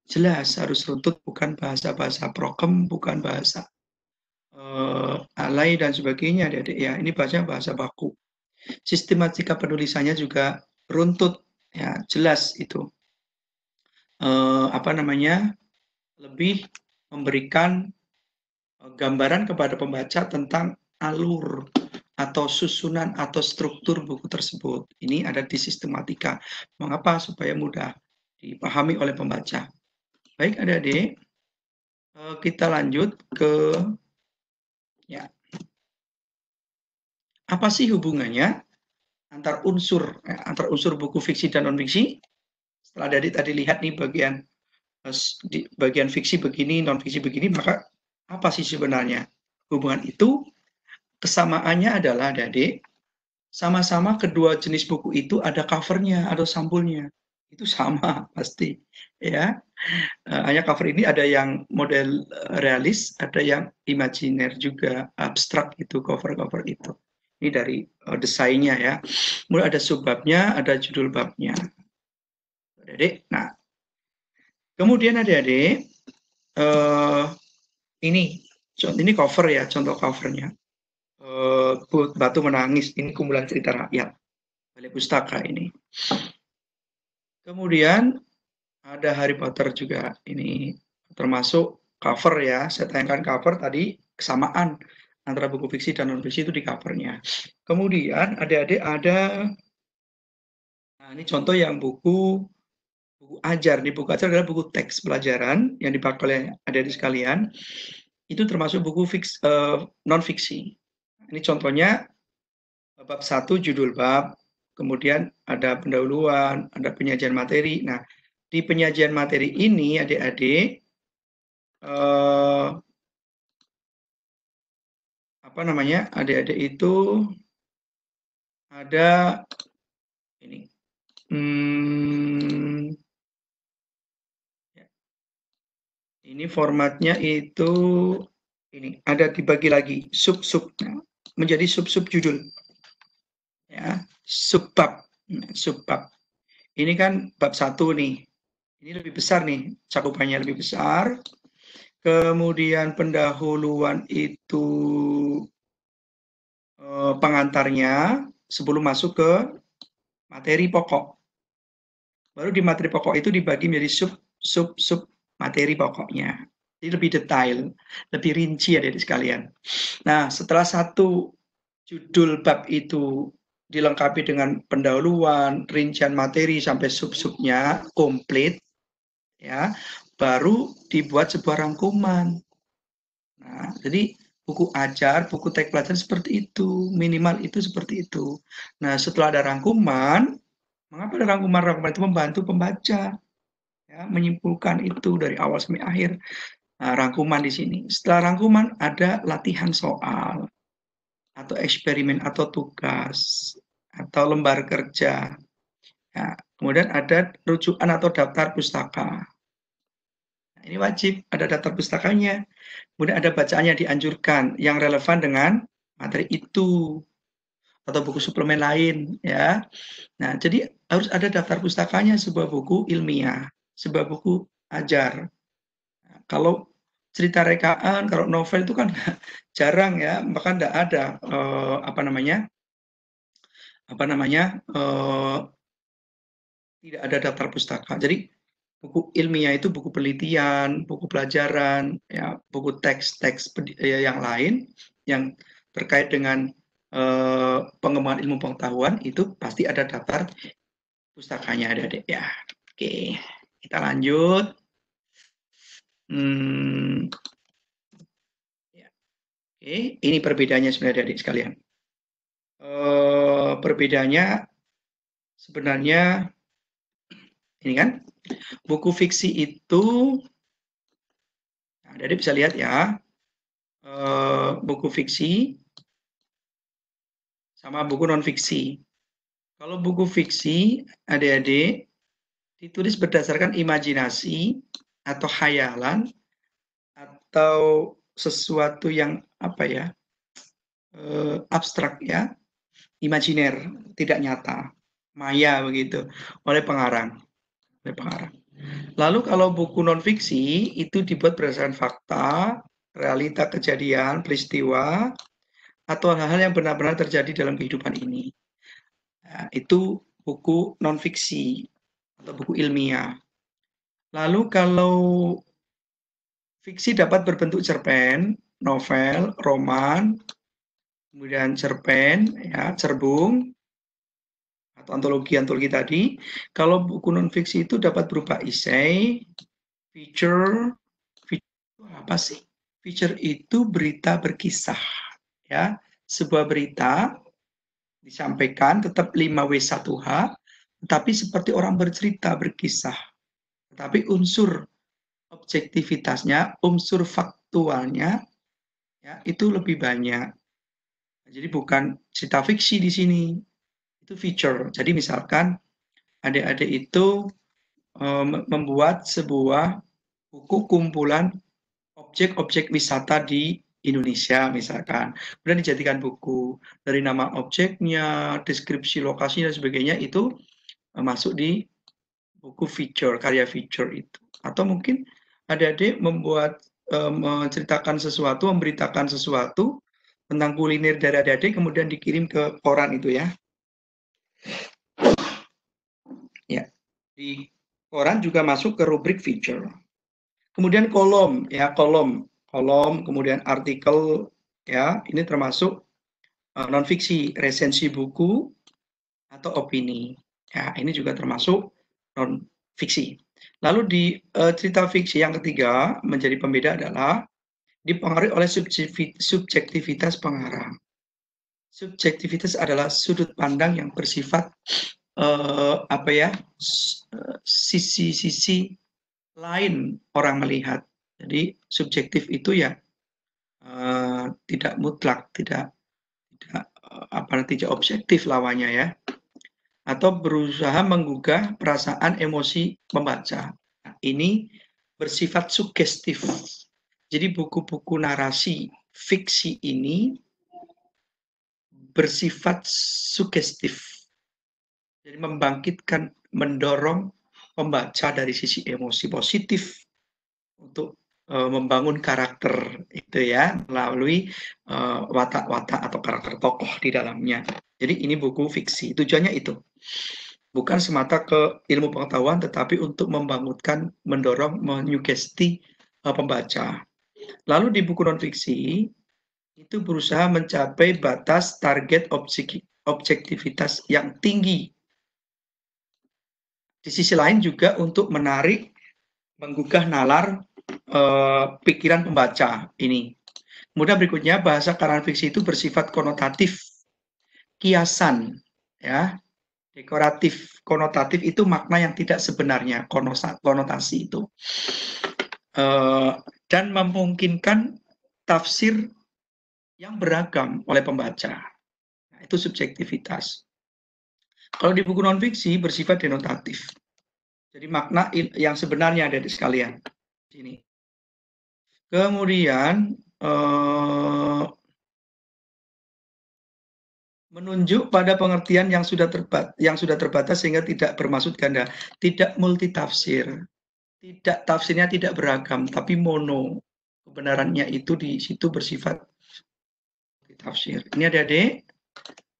jelas, harus runtut, bukan bahasa-bahasa prokem, bukan bahasa uh, alay dan sebagainya, adik-adik. Ya, ini bahasa bahasa baku. Sistematika penulisannya juga runtut, ya jelas itu. Eh, apa namanya? Lebih memberikan eh, gambaran kepada pembaca tentang alur atau susunan atau struktur buku tersebut. Ini ada di sistematika. Mengapa? Supaya mudah dipahami oleh pembaca. Baik, ada adik eh, kita lanjut ke ya apa sih hubungannya antar unsur eh, antar unsur buku fiksi dan non fiksi? Setelah dari tadi lihat nih bagian eh, di bagian fiksi begini, non fiksi begini, maka apa sih sebenarnya hubungan itu? Kesamaannya adalah dari sama-sama kedua jenis buku itu ada covernya, atau sampulnya. Itu sama pasti, ya. Eh, hanya cover ini ada yang model realis, ada yang imajiner juga, abstrak itu cover-cover itu. Ini dari uh, eh, desainnya ya. Mulai ada subbabnya, ada judul babnya. adik nah. Kemudian adik-adik, uh, ini ini cover ya, contoh covernya. Uh, Batu Menangis, ini kumpulan cerita rakyat. Balai Pustaka ini. Kemudian ada Harry Potter juga ini termasuk cover ya. Saya tayangkan cover tadi kesamaan antara buku fiksi dan non fiksi itu di covernya. Kemudian adik-adik ada nah ini contoh yang buku buku ajar. Di buku ajar adalah buku teks pelajaran yang dipakai oleh adik-adik sekalian. Itu termasuk buku fiksi uh, non fiksi. Ini contohnya bab satu judul bab, kemudian ada pendahuluan, ada penyajian materi. Nah, di penyajian materi ini adik-adik eh, apa namanya adik-adik itu ada ini hmm, ya. ini formatnya itu ini ada dibagi lagi sub sub nah, menjadi sub sub judul ya subbab nah, subbab ini kan bab satu nih ini lebih besar nih cakupannya lebih besar Kemudian pendahuluan itu eh, pengantarnya sebelum masuk ke materi pokok. Baru di materi pokok itu dibagi menjadi sub sub sub materi pokoknya. Jadi lebih detail, lebih rinci ya dari sekalian. Nah, setelah satu judul bab itu dilengkapi dengan pendahuluan, rincian materi sampai sub-subnya komplit, ya baru dibuat sebuah rangkuman. Nah, jadi buku ajar, buku teks pelajaran seperti itu, minimal itu seperti itu. Nah, setelah ada rangkuman, mengapa ada rangkuman? Rangkuman itu membantu pembaca ya, menyimpulkan itu dari awal sampai akhir. Nah, rangkuman di sini. Setelah rangkuman ada latihan soal atau eksperimen atau tugas atau lembar kerja. Ya, kemudian ada rujukan atau daftar pustaka. Ini wajib, ada daftar pustakanya. Kemudian ada bacaannya dianjurkan yang relevan dengan materi itu atau buku suplemen lain ya. Nah, jadi harus ada daftar pustakanya sebuah buku ilmiah, sebuah buku ajar. Nah, kalau cerita rekaan, kalau novel itu kan jarang ya, bahkan tidak ada eh, apa namanya? apa namanya? Eh, tidak ada daftar pustaka. Jadi buku ilmiah itu buku penelitian, buku pelajaran, ya, buku teks-teks ya, yang lain yang terkait dengan uh, pengembangan ilmu pengetahuan itu pasti ada daftar pustakanya ada deh ya. Oke, kita lanjut. Hmm. Ya. Oke, ini perbedaannya sebenarnya adik sekalian. Uh, perbedaannya sebenarnya ini kan Buku fiksi itu, nah, jadi bisa lihat ya, uh, buku fiksi sama buku non fiksi. Kalau buku fiksi, adik-adik ditulis berdasarkan imajinasi atau khayalan atau sesuatu yang apa ya uh, abstrak ya, imajiner, tidak nyata, maya begitu oleh pengarang pengarang. Lalu kalau buku nonfiksi itu dibuat berdasarkan fakta, realita kejadian, peristiwa, atau hal-hal yang benar-benar terjadi dalam kehidupan ini. Nah, itu buku nonfiksi atau buku ilmiah. Lalu kalau fiksi dapat berbentuk cerpen, novel, roman, kemudian cerpen, ya, cerbung, atau antologi-antologi tadi. Kalau buku non fiksi itu dapat berupa esai, feature, feature apa sih? Feature itu berita berkisah, ya sebuah berita disampaikan tetap 5W1H, tetapi seperti orang bercerita berkisah. Tetapi unsur objektivitasnya, unsur faktualnya ya itu lebih banyak. Jadi bukan cerita fiksi di sini, itu feature. Jadi misalkan adik-adik itu um, membuat sebuah buku kumpulan objek-objek wisata di Indonesia misalkan. Kemudian dijadikan buku dari nama objeknya, deskripsi lokasi dan sebagainya itu um, masuk di buku feature, karya feature itu. Atau mungkin adik-adik membuat um, menceritakan sesuatu, memberitakan sesuatu tentang kuliner dari adik-adik kemudian dikirim ke koran itu ya. Ya. Di koran juga masuk ke rubrik feature. Kemudian kolom, ya kolom, kolom, kemudian artikel, ya ini termasuk eh, nonfiksi, resensi buku atau opini. Ya ini juga termasuk nonfiksi. Lalu di uh, cerita fiksi yang ketiga menjadi pembeda adalah dipengaruhi oleh subjektivitas pengarang subjektivitas adalah sudut pandang yang bersifat uh, apa ya sisi-sisi lain orang melihat. Jadi subjektif itu ya uh, tidak mutlak, tidak tidak uh, apa tidak objektif lawannya ya. Atau berusaha menggugah perasaan emosi pembaca. Nah, ini bersifat sugestif. Jadi buku-buku narasi fiksi ini bersifat sugestif. Jadi membangkitkan, mendorong pembaca dari sisi emosi positif untuk uh, membangun karakter itu ya melalui eh, watak-watak uh, atau karakter tokoh di dalamnya. Jadi ini buku fiksi, tujuannya itu. Bukan semata ke ilmu pengetahuan tetapi untuk membangunkan, mendorong, menyugesti uh, pembaca. Lalu di buku non fiksi itu berusaha mencapai batas target objektivitas yang tinggi. Di sisi lain juga untuk menarik, menggugah nalar eh, pikiran pembaca ini. Kemudian berikutnya bahasa karangan fiksi itu bersifat konotatif, kiasan, ya, dekoratif, konotatif itu makna yang tidak sebenarnya konotasi itu, eh, dan memungkinkan tafsir yang beragam oleh pembaca. Nah, itu subjektivitas. Kalau di buku nonfiksi bersifat denotatif. Jadi makna yang sebenarnya ada di sekalian. Sini. Kemudian eh, menunjuk pada pengertian yang sudah terbat yang sudah terbatas sehingga tidak bermaksud ganda, tidak multitafsir, tidak tafsirnya tidak beragam tapi mono. Kebenarannya itu di situ bersifat tafsir. Ini ada D.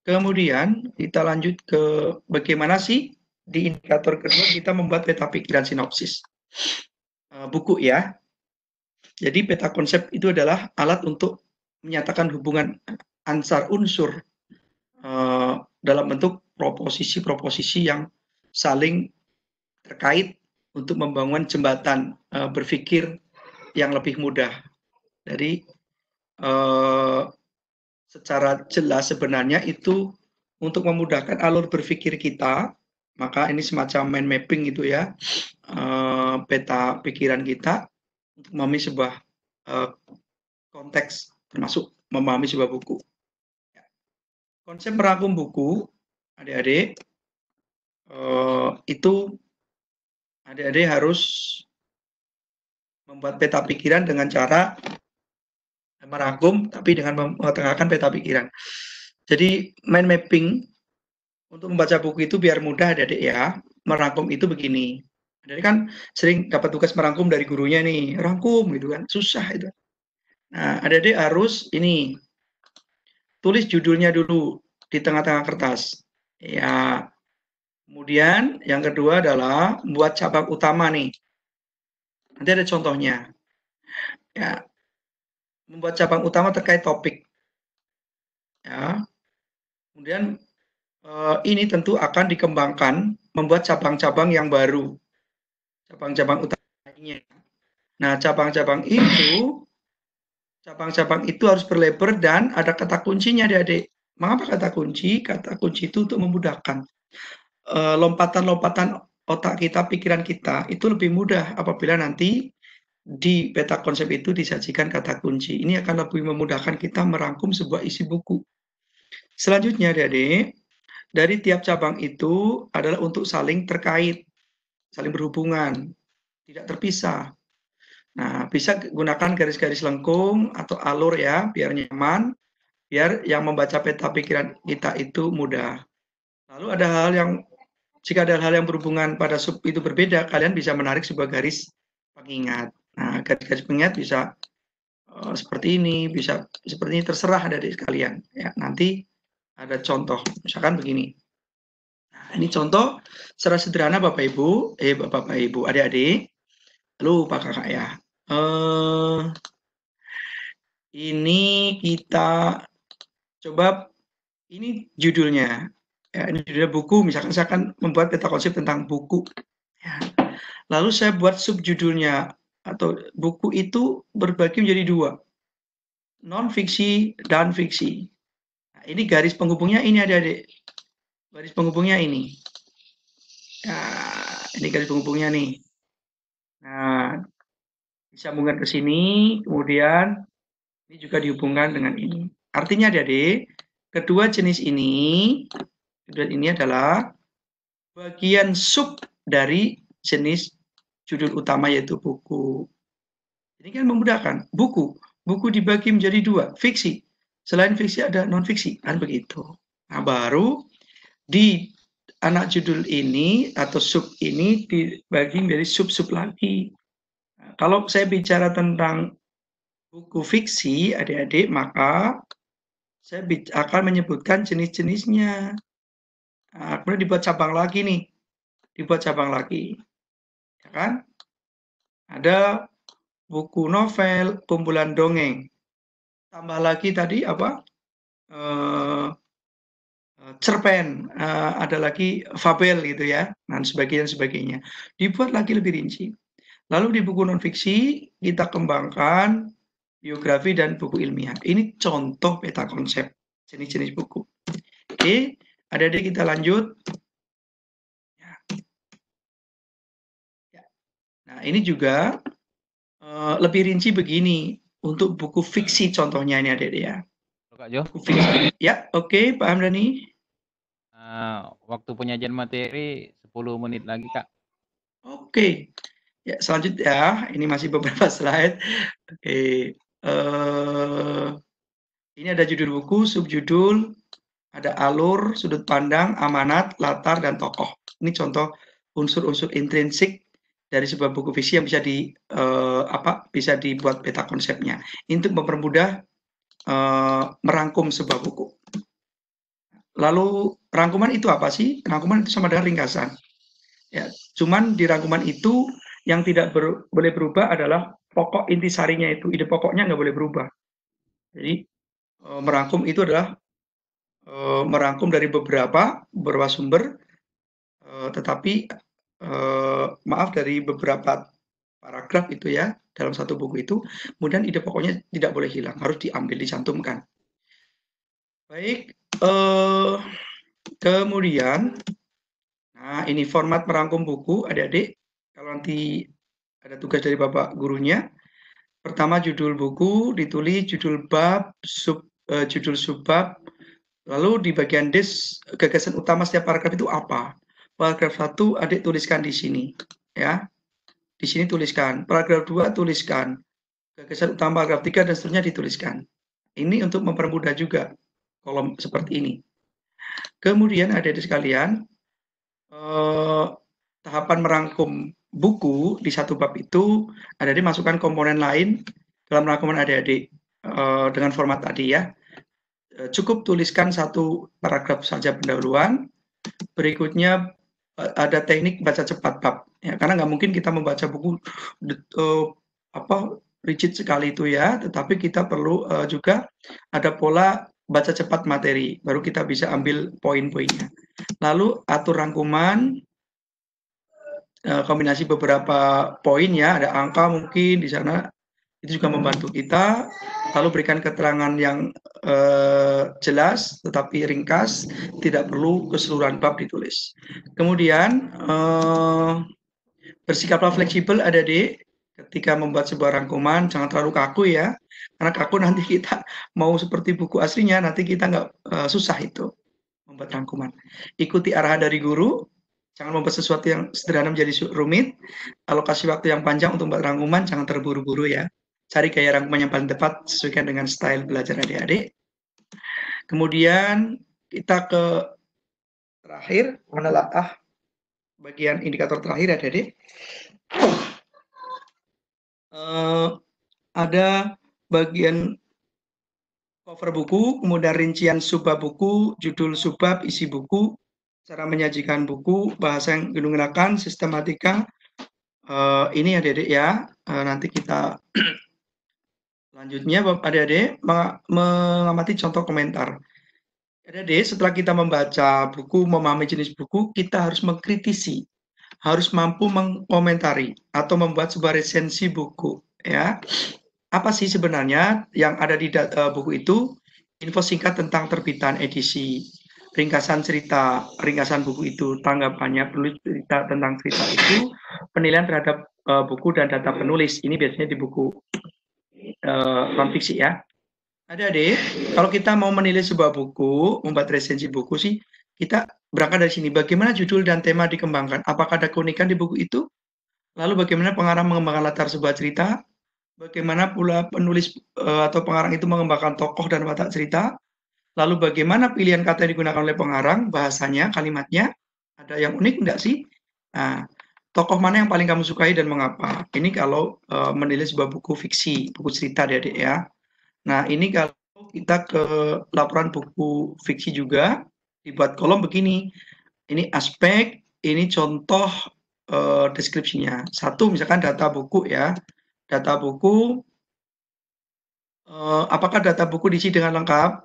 Kemudian kita lanjut ke bagaimana sih di indikator kedua kita membuat peta pikiran sinopsis. E, buku ya. Jadi peta konsep itu adalah alat untuk menyatakan hubungan ansar unsur e, dalam bentuk proposisi-proposisi yang saling terkait untuk membangun jembatan e, berpikir yang lebih mudah dari secara jelas sebenarnya itu untuk memudahkan alur berpikir kita maka ini semacam mind mapping gitu ya eh, peta pikiran kita untuk memahami sebuah eh, konteks termasuk memahami sebuah buku konsep merangkum buku adik-adik eh, itu adik-adik harus membuat peta pikiran dengan cara merangkum tapi dengan mengetengahkan peta pikiran. Jadi mind mapping untuk membaca buku itu biar mudah adik, ya. Merangkum itu begini. Jadi kan sering dapat tugas merangkum dari gurunya nih, rangkum gitu kan, susah itu. Nah, ada adik harus ini tulis judulnya dulu di tengah-tengah kertas. Ya. Kemudian yang kedua adalah buat cabang utama nih. Nanti ada contohnya. Ya, membuat cabang utama terkait topik. Ya. Kemudian eh, ini tentu akan dikembangkan membuat cabang-cabang yang baru. Cabang-cabang utamanya. Nah, cabang-cabang itu cabang-cabang itu harus berlebar dan ada kata kuncinya di adik Mengapa kata kunci? Kata kunci itu untuk memudahkan. Eh, lompatan-lompatan otak kita, pikiran kita itu lebih mudah apabila nanti di peta konsep itu disajikan kata kunci. Ini akan lebih memudahkan kita merangkum sebuah isi buku. Selanjutnya adik dari tiap cabang itu adalah untuk saling terkait, saling berhubungan, tidak terpisah. Nah, bisa gunakan garis-garis lengkung atau alur ya, biar nyaman, biar yang membaca peta pikiran kita itu mudah. Lalu ada hal yang, jika ada hal yang berhubungan pada sub itu berbeda, kalian bisa menarik sebuah garis pengingat gaji-gaji pengingat bisa uh, seperti ini, bisa seperti ini terserah dari sekalian. Ya, nanti ada contoh, misalkan begini. Nah, ini contoh secara sederhana Bapak Ibu, eh Bapak Ibu, adik-adik, lalu Pak Kakak ya. Uh, ini kita coba ini judulnya ya, ini judulnya buku misalkan saya akan membuat peta konsep tentang buku ya. lalu saya buat subjudulnya atau buku itu berbagi menjadi dua, non fiksi dan fiksi. Nah, ini garis penghubungnya ini ada adik garis penghubungnya ini. Nah, ini garis penghubungnya nih. Nah, disambungkan ke sini, kemudian ini juga dihubungkan dengan ini. Artinya adik-adik, kedua jenis ini, kedua ini adalah bagian sub dari jenis judul utama yaitu buku. Ini kan memudahkan. Buku, buku dibagi menjadi dua, fiksi. Selain fiksi ada non fiksi, kan begitu. Nah, baru di anak judul ini atau sub ini dibagi menjadi sub-sub lagi. Nah, kalau saya bicara tentang buku fiksi, adik-adik, maka saya akan menyebutkan jenis-jenisnya. Nah, kemudian dibuat cabang lagi nih, dibuat cabang lagi kan? Ada buku novel, kumpulan dongeng. Tambah lagi tadi apa? Eh, eh, cerpen, eh, ada lagi fabel gitu ya, dan sebagainya sebagainya. Dibuat lagi lebih rinci. Lalu di buku nonfiksi kita kembangkan biografi dan buku ilmiah. Ini contoh peta konsep jenis-jenis buku. Oke, ada di kita lanjut. Nah, ini juga uh, lebih rinci begini untuk buku fiksi contohnya ini ada ya. Buku fiksi. Ya, oke, okay, Pak Hamdani. Uh, waktu penyajian materi 10 menit lagi, Kak. Oke. Okay. Ya, selanjutnya ini masih beberapa slide. Oke. Okay. Uh, eh, ini ada judul buku, subjudul, ada alur, sudut pandang, amanat, latar, dan tokoh. Ini contoh unsur-unsur intrinsik dari sebuah buku visi yang bisa di uh, apa bisa dibuat peta konsepnya untuk mempermudah uh, merangkum sebuah buku. Lalu rangkuman itu apa sih? Rangkuman itu sama dengan ringkasan. Ya, cuman di rangkuman itu yang tidak ber, boleh berubah adalah pokok intisarinya itu, ide pokoknya nggak boleh berubah. Jadi e, merangkum itu adalah e, merangkum dari beberapa beberapa sumber, e, tetapi Eh, maaf dari beberapa paragraf itu ya dalam satu buku itu, kemudian ide pokoknya tidak boleh hilang, harus diambil dicantumkan. Baik, eh, kemudian, nah ini format merangkum buku, adik-adik. Kalau nanti ada tugas dari bapak gurunya, pertama judul buku ditulis judul bab, sub, eh, judul subbab, lalu di bagian des gagasan utama setiap paragraf itu apa? Paragraf 1 Adik tuliskan di sini ya. Di sini tuliskan. Paragraf 2 tuliskan. Gagasan utama paragraf 3 dan seterusnya dituliskan. Ini untuk mempermudah juga kolom seperti ini. Kemudian adik-adik sekalian, eh, tahapan merangkum buku di satu bab itu ada adik masukkan komponen lain dalam rangkuman adik-adik eh, dengan format tadi ya. Eh, cukup tuliskan satu paragraf saja pendahuluan, berikutnya ada teknik baca cepat bab ya karena nggak mungkin kita membaca buku uh, apa rigid sekali itu ya tetapi kita perlu uh, juga ada pola baca cepat materi baru kita bisa ambil poin-poinnya lalu atur rangkuman eh, kombinasi beberapa poin ya ada angka mungkin di sana itu juga membantu kita Lalu berikan keterangan yang eh, jelas tetapi ringkas, tidak perlu keseluruhan bab ditulis. Kemudian eh, bersikaplah fleksibel ada di ketika membuat sebuah rangkuman jangan terlalu kaku ya karena kaku nanti kita mau seperti buku aslinya nanti kita nggak uh, susah itu membuat rangkuman ikuti arahan dari guru jangan membuat sesuatu yang sederhana menjadi rumit alokasi waktu yang panjang untuk membuat rangkuman jangan terburu-buru ya cari gaya rangkuman yang paling tepat sesuaikan dengan style belajar adik-adik. Kemudian kita ke terakhir menelaah bagian indikator terakhir adik-adik. Uh, ada bagian cover buku, kemudian rincian subbab buku, judul subbab, isi buku, cara menyajikan buku, bahasa yang digunakan, sistematika. Uh, ini ya, Dedek ya, uh, nanti kita Selanjutnya, adik-adik mengamati contoh komentar. Adik-adik, setelah kita membaca buku, memahami jenis buku, kita harus mengkritisi, harus mampu mengomentari atau membuat sebuah resensi buku. Ya, apa sih sebenarnya yang ada di uh, buku itu? Info singkat tentang terbitan edisi, ringkasan cerita, ringkasan buku itu, tanggapannya, penulis cerita tentang cerita itu, penilaian terhadap uh, buku dan data penulis. Ini biasanya di buku uh, eh, non fiksi ya. Ada deh. Kalau kita mau menilai sebuah buku, membuat resensi buku sih, kita berangkat dari sini. Bagaimana judul dan tema dikembangkan? Apakah ada keunikan di buku itu? Lalu bagaimana pengarang mengembangkan latar sebuah cerita? Bagaimana pula penulis uh, atau pengarang itu mengembangkan tokoh dan watak cerita? Lalu bagaimana pilihan kata yang digunakan oleh pengarang, bahasanya, kalimatnya? Ada yang unik enggak sih? Nah, tokoh mana yang paling kamu sukai dan mengapa? Ini kalau uh, eh, menilai sebuah buku fiksi, buku cerita ya, ya. Nah, ini kalau kita ke laporan buku fiksi juga dibuat kolom begini. Ini aspek, ini contoh uh, deskripsinya. Satu misalkan data buku ya. Data buku uh, apakah data buku diisi dengan lengkap?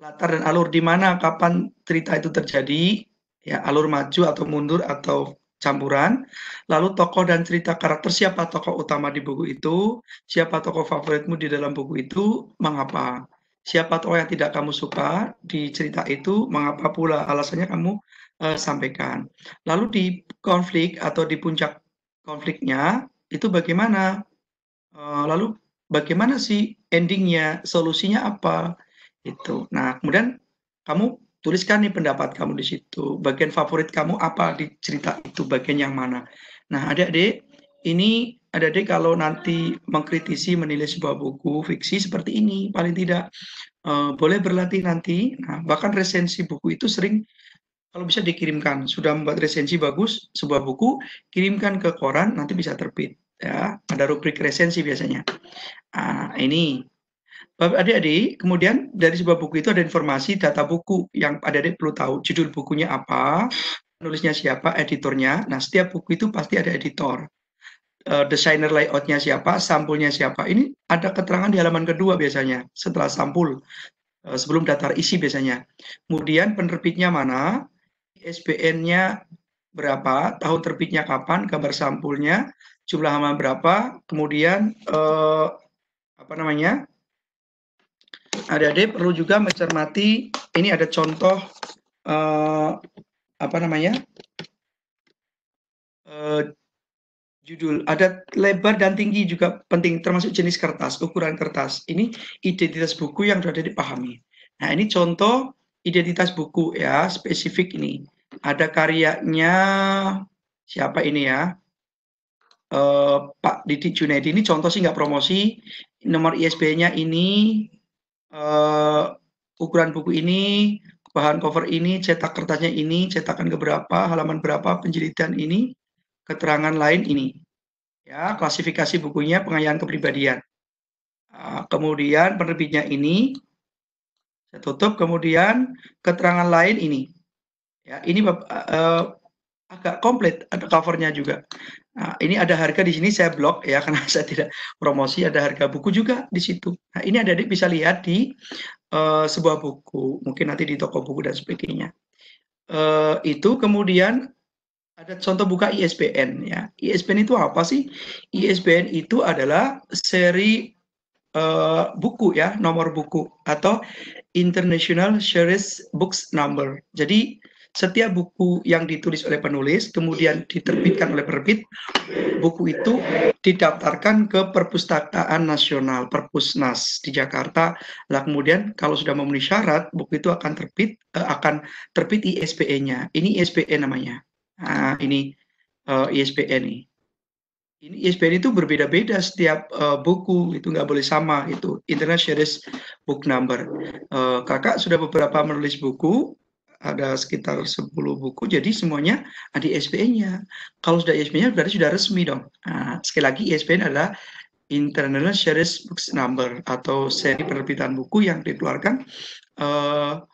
Latar dan alur di mana, kapan cerita itu terjadi? Ya, alur maju atau mundur atau campuran. Lalu tokoh dan cerita karakter siapa tokoh utama di buku itu, siapa tokoh favoritmu di dalam buku itu, mengapa? Siapa tokoh yang tidak kamu suka di cerita itu, mengapa pula alasannya kamu uh, sampaikan. Lalu di konflik atau di puncak konfliknya itu bagaimana? Uh, lalu bagaimana sih endingnya, solusinya apa? Itu. Nah, kemudian kamu tuliskan nih pendapat kamu di situ. Bagian favorit kamu apa di cerita itu, bagian yang mana. Nah, adik-adik, ini adik-adik kalau nanti mengkritisi menilai sebuah buku fiksi seperti ini, paling tidak uh, boleh berlatih nanti. Nah, bahkan resensi buku itu sering kalau bisa dikirimkan, sudah membuat resensi bagus sebuah buku, kirimkan ke koran, nanti bisa terbit. Ya, ada rubrik resensi biasanya. Uh, ini Bapak adik-adik, kemudian dari sebuah buku itu ada informasi data buku yang adik-adik perlu tahu. Judul bukunya apa, penulisnya siapa, editornya. Nah, setiap buku itu pasti ada editor. Uh, desainer layoutnya siapa, sampulnya siapa. Ini ada keterangan di halaman kedua biasanya, setelah sampul. Uh, sebelum daftar isi biasanya. Kemudian penerbitnya mana, ISBN-nya berapa, tahun terbitnya kapan, gambar sampulnya, jumlah halaman berapa, kemudian uh, apa namanya adik-adik perlu juga mencermati ini ada contoh uh, apa namanya uh, judul ada lebar dan tinggi juga penting termasuk jenis kertas ukuran kertas ini identitas buku yang sudah dipahami nah ini contoh identitas buku ya spesifik ini ada karyanya siapa ini ya uh, Pak Didik Junaidi ini contoh sih nggak promosi nomor ISBN-nya ini uh, ukuran buku ini, bahan cover ini, cetak kertasnya ini, cetakan berapa halaman berapa, penjelitan ini, keterangan lain ini. Ya, klasifikasi bukunya pengayaan kepribadian. Uh, kemudian penerbitnya ini, saya tutup. Kemudian keterangan lain ini. Ya, ini uh, agak komplit ada covernya juga. Nah, ini ada harga di sini saya blok ya karena saya tidak promosi ada harga buku juga di situ. Nah, ini ada nih bisa lihat di uh, sebuah buku, mungkin nanti di toko buku dan sebagainya. Uh, itu kemudian ada contoh buka ISBN ya. ISBN itu apa sih? ISBN itu adalah seri uh, buku ya, nomor buku atau International Series Books Number. Jadi setiap buku yang ditulis oleh penulis kemudian diterbitkan oleh penerbit buku itu didaftarkan ke perpustakaan nasional Perpusnas di Jakarta lah kemudian kalau sudah memenuhi syarat buku itu akan terbit eh, akan terbit ISBN-nya ini ISBN e namanya nah, ini uh, eh, ISBN e nih ini ISBN e itu berbeda-beda setiap uh, buku itu nggak boleh sama itu International Series Book Number. Uh, kakak sudah beberapa menulis buku ada sekitar 10 buku, jadi semuanya ada ISBN-nya. Kalau sudah ISBN-nya berarti sudah resmi dong. Nah, sekali lagi ISBN adalah internal Series Books Number atau seri penerbitan buku yang dikeluarkan uh,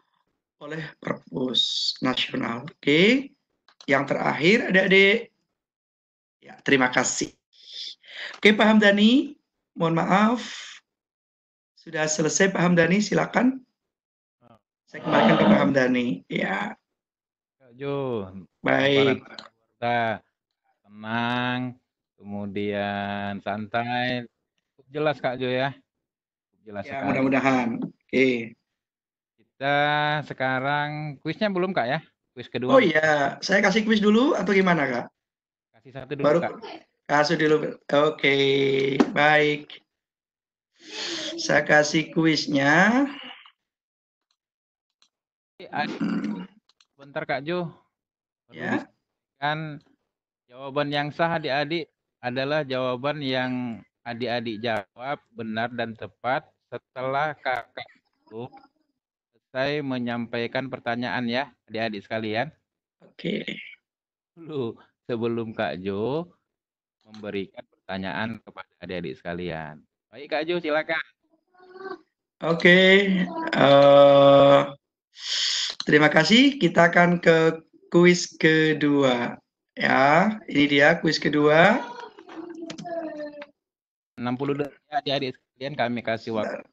oleh Perpus Nasional. Oke, okay. yang terakhir ada adik. Ya, terima kasih. Oke, okay, Pak Hamdani, mohon maaf. Sudah selesai Pak Hamdani, silakan. Saya kembalikan ke Pak Hamdani. Iya. Ya. Jo. Baik. Kita tenang, kemudian santai. jelas Kak Jo ya. Cukup jelas. Ya, mudah-mudahan. Oke. Kita sekarang kuisnya belum Kak ya? Kuis kedua. Oh iya, saya kasih kuis dulu atau gimana Kak? Kasih satu dulu Baru, Kak. Kasih dulu. Oke, baik. Saya kasih kuisnya. Bentar Kak Jo. Ya. Kan jawaban yang sah adik-adik adalah jawaban yang adik-adik jawab benar dan tepat setelah kakak Jo selesai menyampaikan pertanyaan ya adik-adik sekalian. Oke. Dulu sebelum Kak Jo memberikan pertanyaan kepada adik-adik sekalian. Baik Kak Jo silakan. Oke. Okay. Uh eh, Terima kasih. Kita akan ke kuis kedua. Ya, ini dia kuis kedua. 60 detik ya, adik-adik sekalian kami kasih waktu.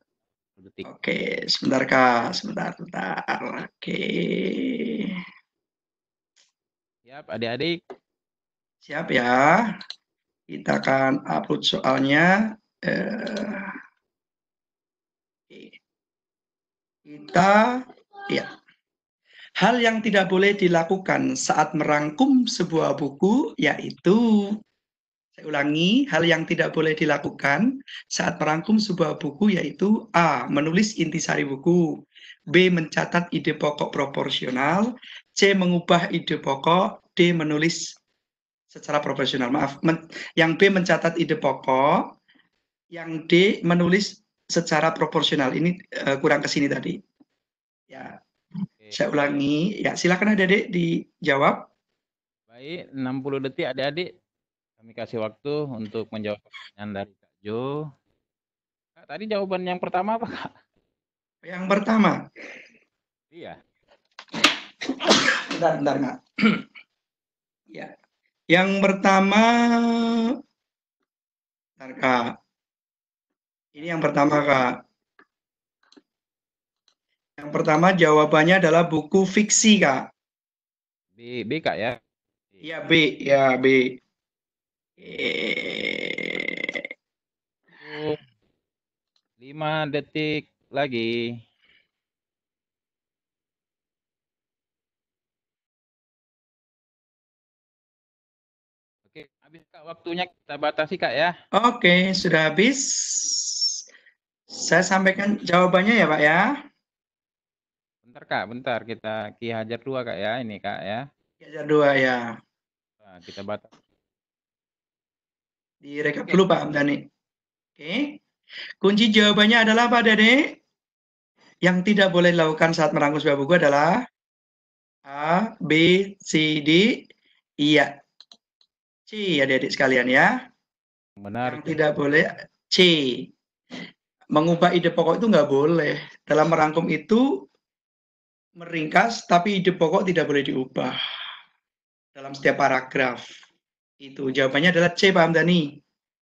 Detik. Oke, sebentar Kak, sebentar, sebentar. Oke. Siap, adik-adik. Siap ya. Kita akan upload soalnya. Eh, kita Ya. Hal yang tidak boleh dilakukan saat merangkum sebuah buku yaitu saya ulangi, hal yang tidak boleh dilakukan saat merangkum sebuah buku yaitu A. Menulis intisari buku B. Mencatat ide pokok proporsional C. Mengubah ide pokok D. Menulis secara profesional maaf men, yang B. Mencatat ide pokok yang D. Menulis secara proporsional ini uh, kurang ke sini tadi Ya. Oke. Saya ulangi, ya silakan adik-adik dijawab. Baik, 60 detik adik-adik. Kami kasih waktu untuk menjawab pertanyaan dari Kak Jo. Kak, tadi jawaban yang pertama apa Kak? Yang pertama. Iya. bentar, bentar Kak. ya. Yang pertama, bentar Kak. Ini yang pertama Kak. Yang pertama jawabannya adalah buku fiksi, Kak. B, B Kak ya? Iya, B. Ya, B. E... Lima detik lagi. Oke, habis Kak waktunya kita batasi Kak ya. Oke, sudah habis. Saya sampaikan jawabannya ya, Pak ya. Bentar Kak, bentar kita Ki Hajar dua Kak ya ini Kak ya. Ki Hajar dua ya. Nah, kita batas. Direkap dulu Pak Hamdani. Oke. Kunci jawabannya adalah Pak Dede. Yang tidak boleh dilakukan saat merangkum sebuah buku adalah A, B, C, D. Iya. C adik-adik sekalian ya. Benar. Yang tidak boleh C mengubah ide pokok itu nggak boleh. Dalam merangkum itu meringkas, tapi ide pokok tidak boleh diubah dalam setiap paragraf. Itu jawabannya adalah C, Pak Hamdani.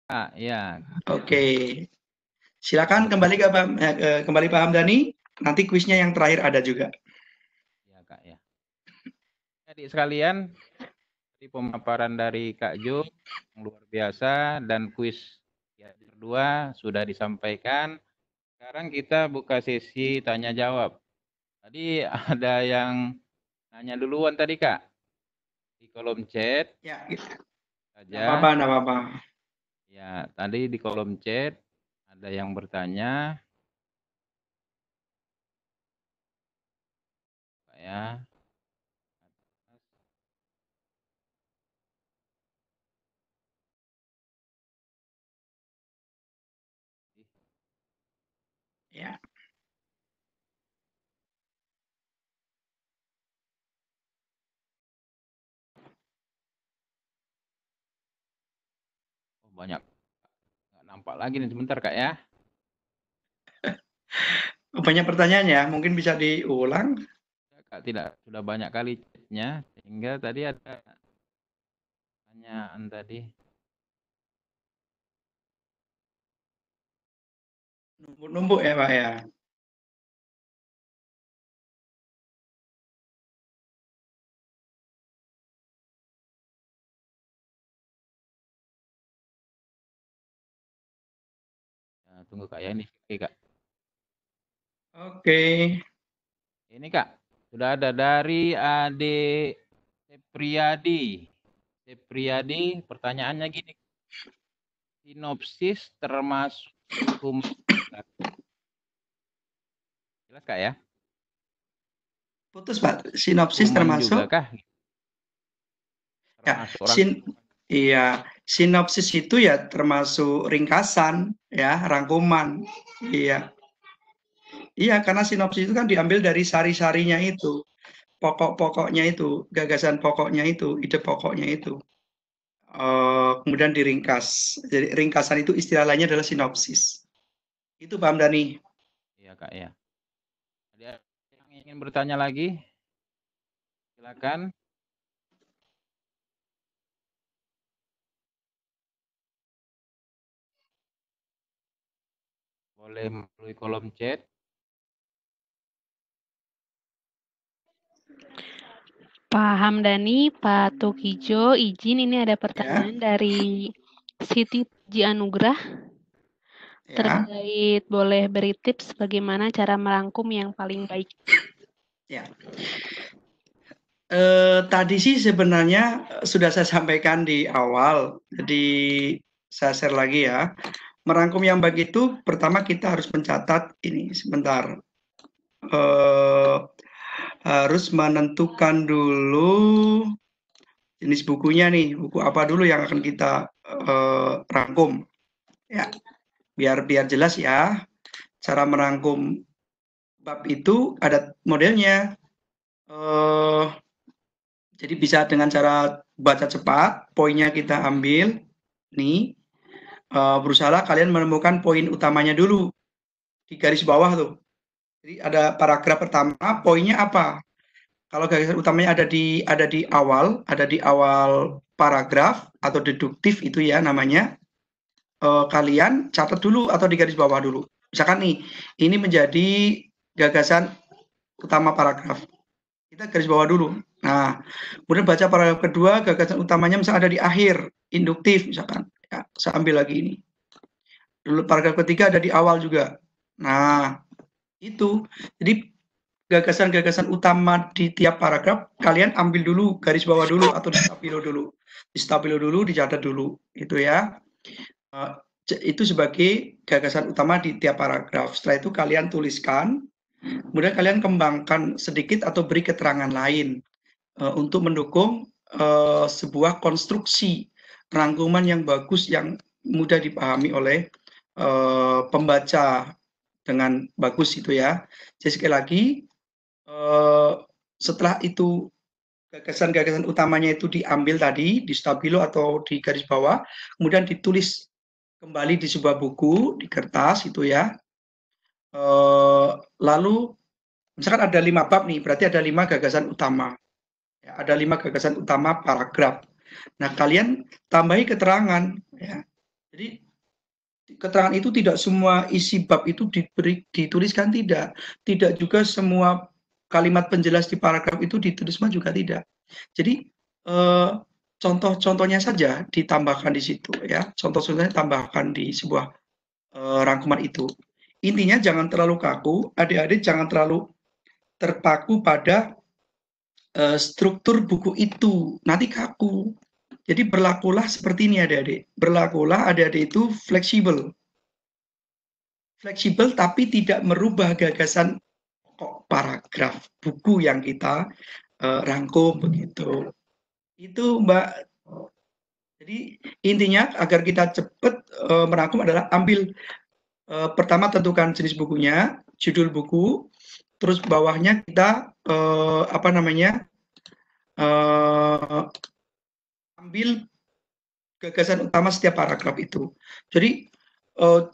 Ah, ya. Oke. Okay. Silakan kembali ke Pak, eh, kembali Pak Hamdani. Nanti kuisnya yang terakhir ada juga. Ya, Kak, ya. Tadi sekalian, tadi pemaparan dari Kak Jo yang luar biasa dan kuis ya, kedua sudah disampaikan. Sekarang kita buka sesi tanya jawab. Tadi ada yang nanya duluan tadi Kak di kolom chat. Ya. Aja. Apa apa, apa Ya, tadi di kolom chat ada yang bertanya. ya. Ya. banyak nampak lagi nih sebentar kak ya banyak pertanyaannya mungkin bisa diulang kak tidak sudah banyak kali chatnya sehingga tadi ada pertanyaan tadi numpuk-numpuk ya pak ya tunggu Kak ya ini. Oke Kak. Oke. Ini Kak, sudah ada dari Ade Sepriyadi. Sepriyadi, pertanyaannya gini. Sinopsis termasuk hukum Jelas Kak ya? Putus Pak, sinopsis Human termasuk? Juga, kak? ya, sin Iya, sinopsis itu ya termasuk ringkasan, ya, rangkuman. Iya. Iya, karena sinopsis itu kan diambil dari sari-sarinya itu. Pokok-pokoknya itu, gagasan pokoknya itu, ide pokoknya itu. Uh, kemudian diringkas. Jadi ringkasan itu istilah lainnya adalah sinopsis. Itu paham Dani? Iya, Kak, ya. Ada yang ingin bertanya lagi? Silakan. oleh melalui kolom chat. Pak Hamdani, Pak Tokijo, izin ini ada pertanyaan ya. dari Siti Puji Anugrah ya. terkait boleh beri tips bagaimana cara merangkum yang paling baik. Ya. Eh, tadi sih sebenarnya eh, sudah saya sampaikan di awal, jadi saya share lagi ya merangkum yang baik itu pertama kita harus mencatat ini sebentar uh, harus menentukan dulu jenis bukunya nih buku apa dulu yang akan kita uh, rangkum ya biar biar jelas ya cara merangkum bab itu ada modelnya uh, jadi bisa dengan cara baca cepat poinnya kita ambil nih Eh, berusaha kalian menemukan poin utamanya dulu di garis bawah tuh. Jadi ada paragraf pertama, poinnya apa? Kalau garis utamanya ada di ada di awal, ada di awal paragraf atau deduktif itu ya namanya. Uh, kalian catat dulu atau di garis bawah dulu. Misalkan nih, ini menjadi gagasan utama paragraf. Kita garis bawah dulu. Nah, kemudian baca paragraf kedua, gagasan utamanya misalnya ada di akhir, induktif misalkan. Ya, saya ambil lagi ini. Dulu paragraf ketiga ada di awal juga. Nah, itu. Jadi gagasan-gagasan utama di tiap paragraf kalian ambil dulu garis bawah dulu atau di stabilo dulu. Di stabilo dulu, dicatat dulu, gitu ya. Uh, itu sebagai gagasan utama di tiap paragraf. Setelah itu kalian tuliskan, kemudian kalian kembangkan sedikit atau beri keterangan lain uh, untuk mendukung uh, sebuah konstruksi rangkuman yang bagus yang mudah dipahami oleh uh, pembaca dengan bagus itu ya. Jadi sekali lagi uh, setelah itu gagasan-gagasan utamanya itu diambil tadi di stabilo atau di garis bawah, kemudian ditulis kembali di sebuah buku di kertas itu ya. Uh, lalu misalkan ada lima bab nih, berarti ada lima gagasan utama. Ya, ada lima gagasan utama paragraf. Nah, kalian tambahi keterangan ya. Jadi keterangan itu tidak semua isi bab itu diberi dituliskan tidak. Tidak juga semua kalimat penjelas di paragraf itu dituliskan juga tidak. Jadi eh, contoh-contohnya saja ditambahkan di situ ya. Contoh-contohnya tambahkan di sebuah eh, rangkuman itu. Intinya jangan terlalu kaku, adik-adik jangan terlalu terpaku pada eh, struktur buku itu nanti kaku jadi berlakulah seperti ini adik-adik. Berlakulah adik-adik itu fleksibel. Fleksibel tapi tidak merubah gagasan pokok paragraf buku yang kita uh, rangkum begitu. Itu Mbak. Jadi intinya agar kita cepat uh, merangkum adalah ambil uh, pertama tentukan jenis bukunya, judul buku, terus bawahnya kita uh, apa namanya? Uh, ambil gagasan utama setiap paragraf itu. Jadi uh,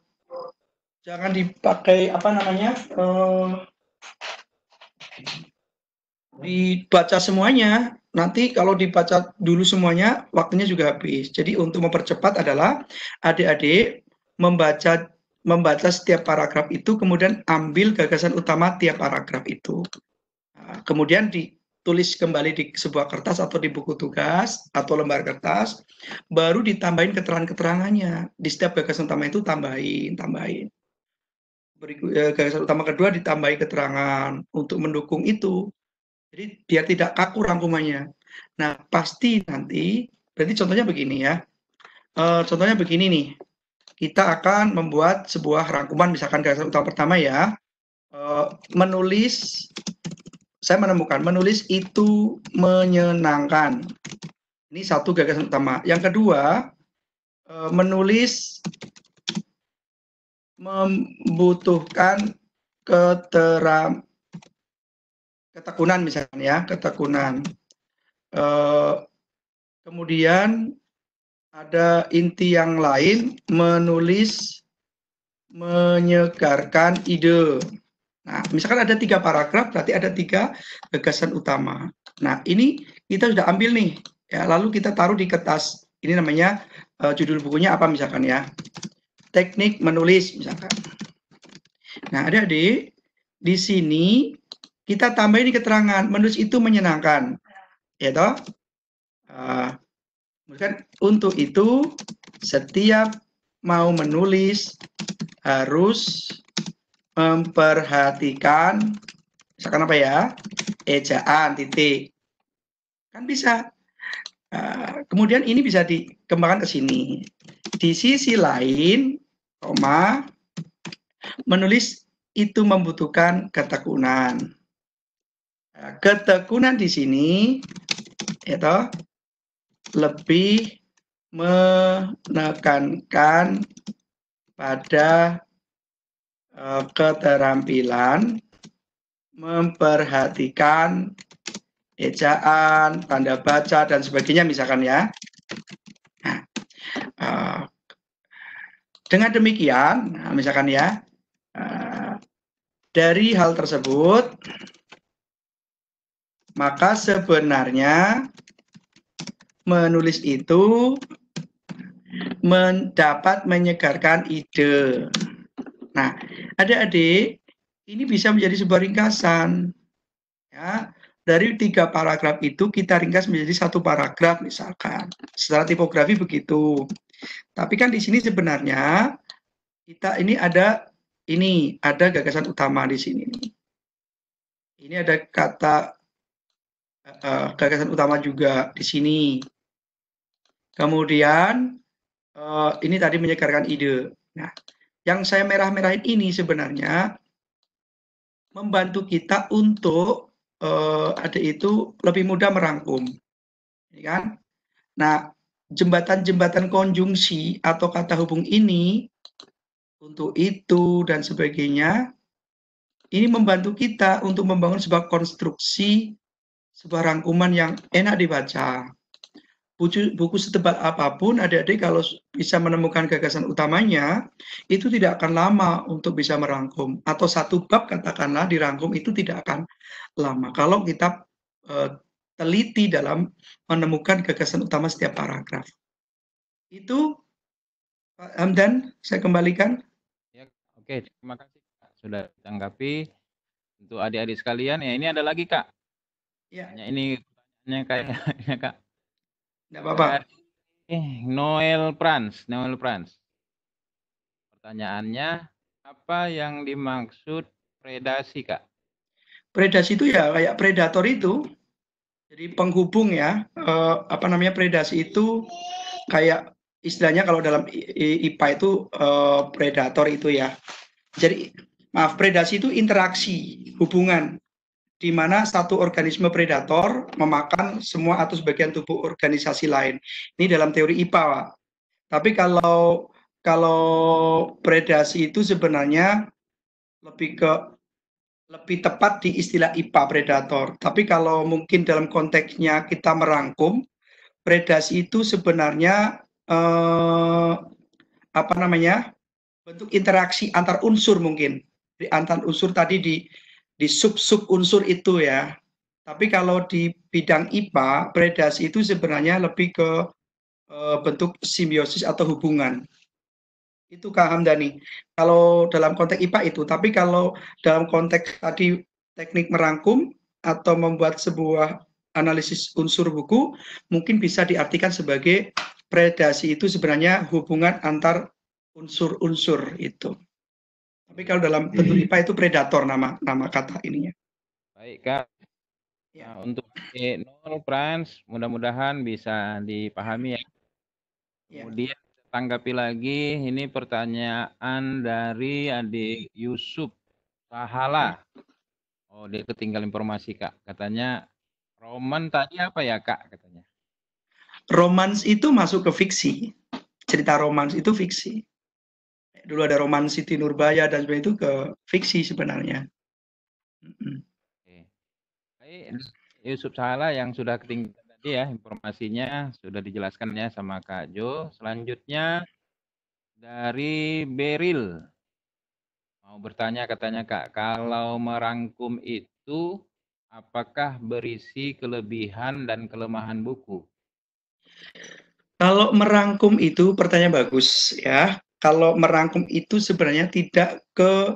jangan dipakai apa namanya uh, dibaca semuanya. Nanti kalau dibaca dulu semuanya waktunya juga habis. Jadi untuk mempercepat adalah adik-adik membaca membaca setiap paragraf itu kemudian ambil gagasan utama tiap paragraf itu. Nah, kemudian di tulis kembali di sebuah kertas atau di buku tugas atau lembar kertas, baru ditambahin keterangan-keterangannya. Di setiap gagasan utama itu tambahin, tambahin. Berikut, eh, gagasan utama kedua ditambahin keterangan untuk mendukung itu. Jadi biar tidak kaku rangkumannya. Nah, pasti nanti, berarti contohnya begini ya. E, contohnya begini nih. Kita akan membuat sebuah rangkuman, misalkan gagasan utama pertama ya. E, menulis saya menemukan menulis itu menyenangkan. Ini satu gagasan utama. Yang kedua, e, menulis membutuhkan keteram ketekunan misalnya ya, ketekunan. E, kemudian ada inti yang lain menulis menyegarkan ide. Nah, misalkan ada tiga paragraf, berarti ada tiga gagasan utama. Nah, ini kita sudah ambil nih, ya, lalu kita taruh di kertas. Ini namanya uh, judul bukunya apa misalkan ya? Teknik menulis misalkan. Nah, ada di di sini kita tambahin keterangan menulis itu menyenangkan, ya toh? Uh, untuk itu setiap mau menulis harus memperhatikan misalkan apa ya ejaan titik kan bisa uh, kemudian ini bisa dikembangkan ke sini di sisi lain koma menulis itu membutuhkan ketekunan eh, ketekunan di sini itu ya lebih menekankan pada Eh, keterampilan memperhatikan ejaan, tanda baca dan sebagainya misalkan ya. Nah, eh, dengan demikian, nah, misalkan ya, eh, dari hal tersebut maka sebenarnya menulis itu mendapat menyegarkan ide. Nah, Adik-adik, ini bisa menjadi sebuah ringkasan. Ya, dari tiga paragraf itu kita ringkas menjadi satu paragraf misalkan. Secara tipografi begitu. Tapi kan di sini sebenarnya kita ini ada ini ada gagasan utama di sini. Ini ada kata uh, gagasan utama juga di sini. Kemudian uh, ini tadi menyegarkan ide. Nah, yang saya merah-merahin ini sebenarnya membantu kita untuk uh, eh, ada itu lebih mudah merangkum, ya kan? Nah, jembatan-jembatan konjungsi atau kata hubung ini untuk itu dan sebagainya ini membantu kita untuk membangun sebuah konstruksi sebuah rangkuman yang enak dibaca buku, buku setebal apapun, adik-adik kalau bisa menemukan gagasan utamanya, itu tidak akan lama untuk bisa merangkum. Atau satu bab katakanlah dirangkum itu tidak akan lama. Kalau kita uh, teliti dalam menemukan gagasan utama setiap paragraf. Itu, Pak Hamdan, saya kembalikan. Ya, oke, okay. terima kasih Kak. sudah tanggapi. Untuk adik-adik sekalian, ya ini ada lagi Kak. Ya. Hanya ini kayaknya Kak ya, tidak apa-apa. Nah, eh, Noel Prans, Noel Prans. Pertanyaannya, apa yang dimaksud predasi, Kak? Predasi itu ya kayak predator itu. Jadi penghubung ya, eh, apa namanya predasi itu kayak istilahnya kalau dalam IPA itu eh, predator itu ya. Jadi maaf, predasi itu interaksi, hubungan di mana satu organisme predator memakan semua atau sebagian tubuh organisasi lain. Ini dalam teori IPA, Pak. Tapi kalau kalau predasi itu sebenarnya lebih ke lebih tepat di istilah IPA predator. Tapi kalau mungkin dalam konteksnya kita merangkum, predasi itu sebenarnya eh, apa namanya? bentuk interaksi antar unsur mungkin. di Antar unsur tadi di di sub-sub unsur itu ya. Tapi kalau di bidang IPA, predasi itu sebenarnya lebih ke e, bentuk simbiosis atau hubungan. Itu Kak Hamdani. Kalau dalam konteks IPA itu, tapi kalau dalam konteks tadi teknik merangkum atau membuat sebuah analisis unsur buku, mungkin bisa diartikan sebagai predasi itu sebenarnya hubungan antar unsur-unsur itu. Tapi kalau dalam bentuk IPA itu predator nama nama kata ininya. Baik Kak. Ya. Nah, untuk nol mudah-mudahan bisa dipahami ya. ya. Kemudian tanggapi lagi ini pertanyaan dari adik Yusuf Pahala. Oh, dia ketinggal informasi Kak. Katanya Roman tadi apa ya Kak katanya? Romans itu masuk ke fiksi. Cerita romans itu fiksi dulu ada roman Siti Nurbaya dan sebagainya itu ke fiksi sebenarnya. Oke. Yusuf Sahala yang sudah ketinggalan tadi ya informasinya sudah dijelaskan ya sama Kak Jo. Selanjutnya dari Beril mau bertanya katanya Kak, kalau merangkum itu apakah berisi kelebihan dan kelemahan buku? Kalau merangkum itu pertanyaan bagus ya kalau merangkum itu sebenarnya tidak ke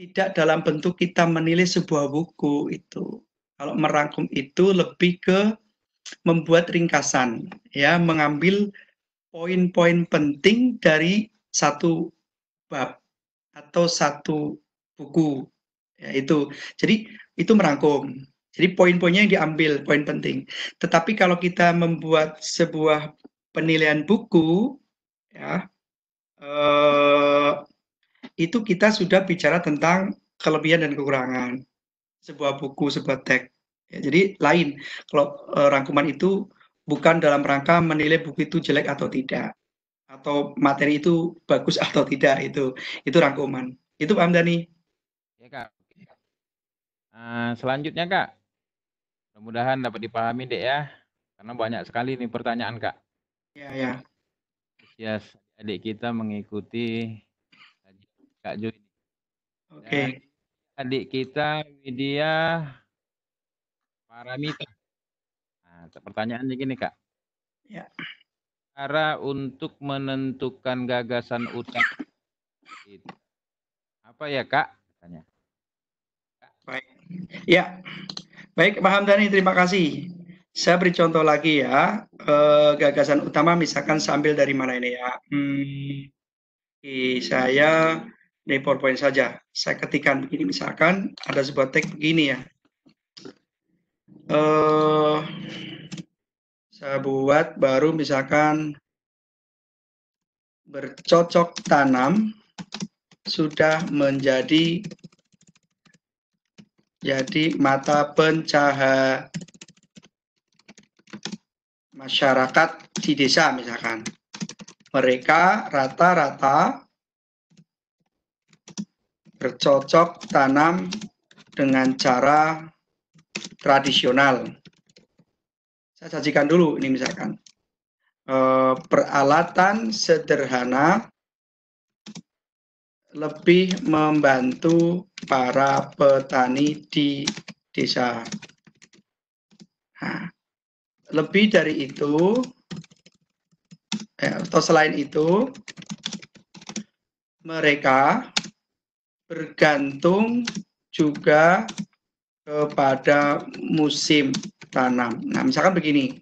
tidak dalam bentuk kita menilai sebuah buku itu. Kalau merangkum itu lebih ke membuat ringkasan, ya, mengambil poin-poin penting dari satu bab atau satu buku, ya, itu. Jadi itu merangkum. Jadi poin-poinnya yang diambil, poin penting. Tetapi kalau kita membuat sebuah penilaian buku, ya, Eh, itu kita sudah bicara tentang kelebihan dan kekurangan sebuah buku, sebuah teks. Ya, jadi lain kalau eh, rangkuman itu bukan dalam rangka menilai buku itu jelek atau tidak atau materi itu bagus atau tidak itu itu rangkuman itu Pak Dani ya kak nah, selanjutnya kak mudah-mudahan dapat dipahami deh ya karena banyak sekali nih pertanyaan kak Iya ya yes adik kita mengikuti Kak Jo ini. Oke. Okay. adik kita Widya Paramita. Nah, pertanyaannya gini Kak. Ya. Cara untuk menentukan gagasan utak itu apa ya Kak? Tanya. Baik. Ya. Baik, Pak Hamdani terima kasih. Saya beri contoh lagi ya, eh, gagasan utama misalkan sambil dari mana ini ya. Hmm, saya nih, PowerPoint saja. Saya ketikan begini misalkan ada sebuah tag begini ya. Eh, saya buat baru misalkan bercocok tanam sudah menjadi jadi mata pencahayaan masyarakat di desa misalkan. Mereka rata-rata bercocok tanam dengan cara tradisional. Saya sajikan dulu ini misalkan. E, peralatan sederhana lebih membantu para petani di desa. Nah, lebih dari itu eh, atau selain itu mereka bergantung juga kepada musim tanam. Nah, misalkan begini.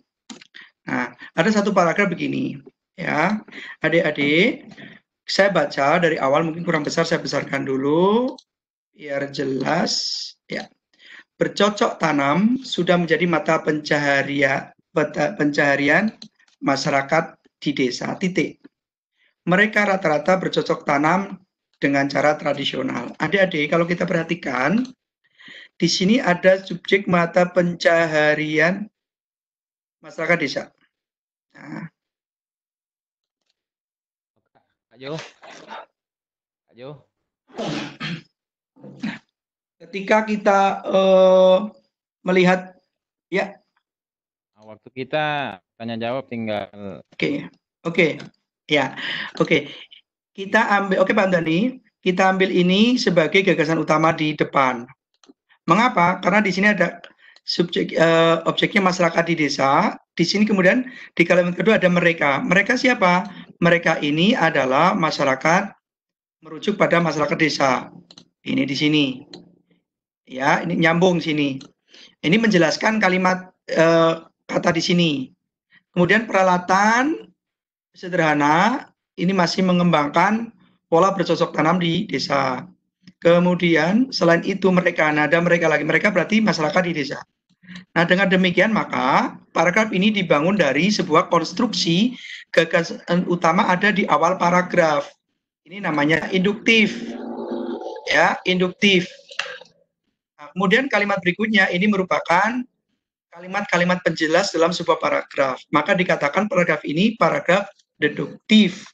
Nah, ada satu paragraf begini, ya. Adik-adik, saya baca dari awal mungkin kurang besar saya besarkan dulu biar jelas, ya. Bercocok tanam sudah menjadi mata pencaharian pencaharian masyarakat di desa titik. Mereka rata-rata bercocok tanam dengan cara tradisional. Adik-adik, kalau kita perhatikan, di sini ada subjek mata pencaharian masyarakat desa. Nah. Ayo. Ayo. ketika kita uh, melihat ya Waktu kita tanya jawab tinggal. Oke, okay. oke, okay. ya, oke. Okay. Kita ambil, oke okay, Pak Andani kita ambil ini sebagai gagasan utama di depan. Mengapa? Karena di sini ada subjek uh, objeknya masyarakat di desa. Di sini kemudian di kalimat kedua ada mereka. Mereka siapa? Mereka ini adalah masyarakat merujuk pada masyarakat desa. Ini di sini. Ya, ini nyambung sini. Ini menjelaskan kalimat uh, kata di sini. Kemudian peralatan sederhana ini masih mengembangkan pola bercocok tanam di desa. Kemudian selain itu mereka, nada nah, mereka lagi, mereka berarti masyarakat di desa. Nah dengan demikian maka paragraf ini dibangun dari sebuah konstruksi gagasan utama ada di awal paragraf. Ini namanya induktif. Ya, induktif. Nah, kemudian kalimat berikutnya ini merupakan kalimat-kalimat penjelas dalam sebuah paragraf. Maka dikatakan paragraf ini paragraf deduktif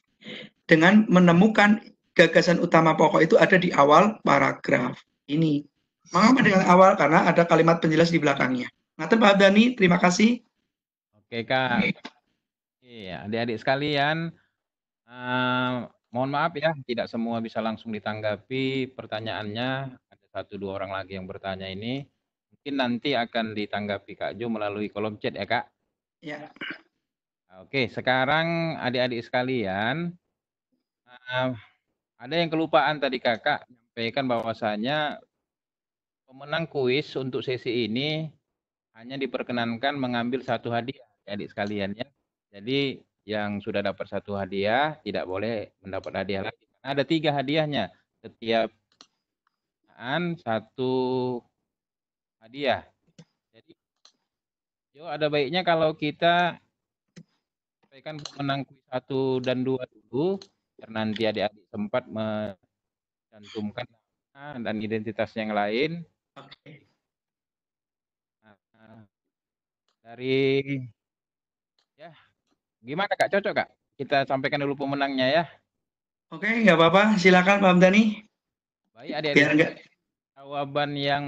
dengan menemukan gagasan utama pokok itu ada di awal paragraf ini. Mengapa dengan awal? Karena ada kalimat penjelas di belakangnya. Nah, Pak Abdani, terima kasih. Oke Kak. Iya, adik-adik sekalian, uh, mohon maaf ya, tidak semua bisa langsung ditanggapi pertanyaannya. Ada satu dua orang lagi yang bertanya ini. Mungkin nanti akan ditanggapi Kak Jo melalui kolom chat ya Kak. Ya. Oke, sekarang adik-adik sekalian, eh, ada yang kelupaan tadi kakak menyampaikan bahwasanya pemenang kuis untuk sesi ini hanya diperkenankan mengambil satu hadiah adik sekalian ya. Jadi yang sudah dapat satu hadiah tidak boleh mendapat hadiah lagi. ada tiga hadiahnya setiap satu hadiah. Jadi yo ada baiknya kalau kita sampaikan pemenang kuis 1 dan 2 dulu karena nanti adik-adik sempat mencantumkan dan identitas yang lain. Oke. Nah, dari ya gimana Kak cocok Kak? Kita sampaikan dulu pemenangnya ya. Oke, nggak apa-apa. Silakan Pak Hamdani. Baik, adik-adik. Jawaban yang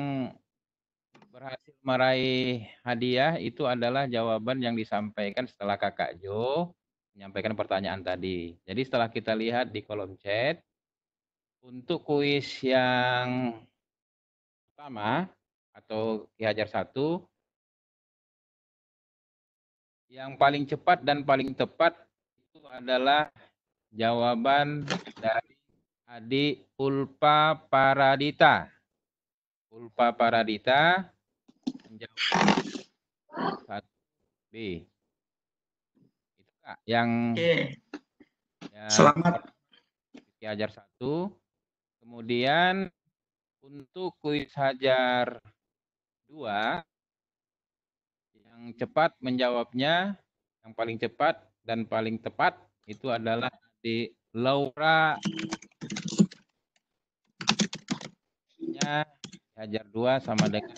berhasil meraih hadiah itu adalah jawaban yang disampaikan setelah Kakak Jo menyampaikan pertanyaan tadi. Jadi setelah kita lihat di kolom chat, untuk kuis yang pertama atau Ki Hajar 1, yang paling cepat dan paling tepat itu adalah jawaban dari Adi Ulpa Paradita. Ulpa Paradita menjawab satu B. Itu Kak yang, Oke. yang Selamat Hajar satu. Kemudian untuk kuis Hajar dua yang cepat menjawabnya yang paling cepat dan paling tepat itu adalah di Laura Hajar dua sama dengan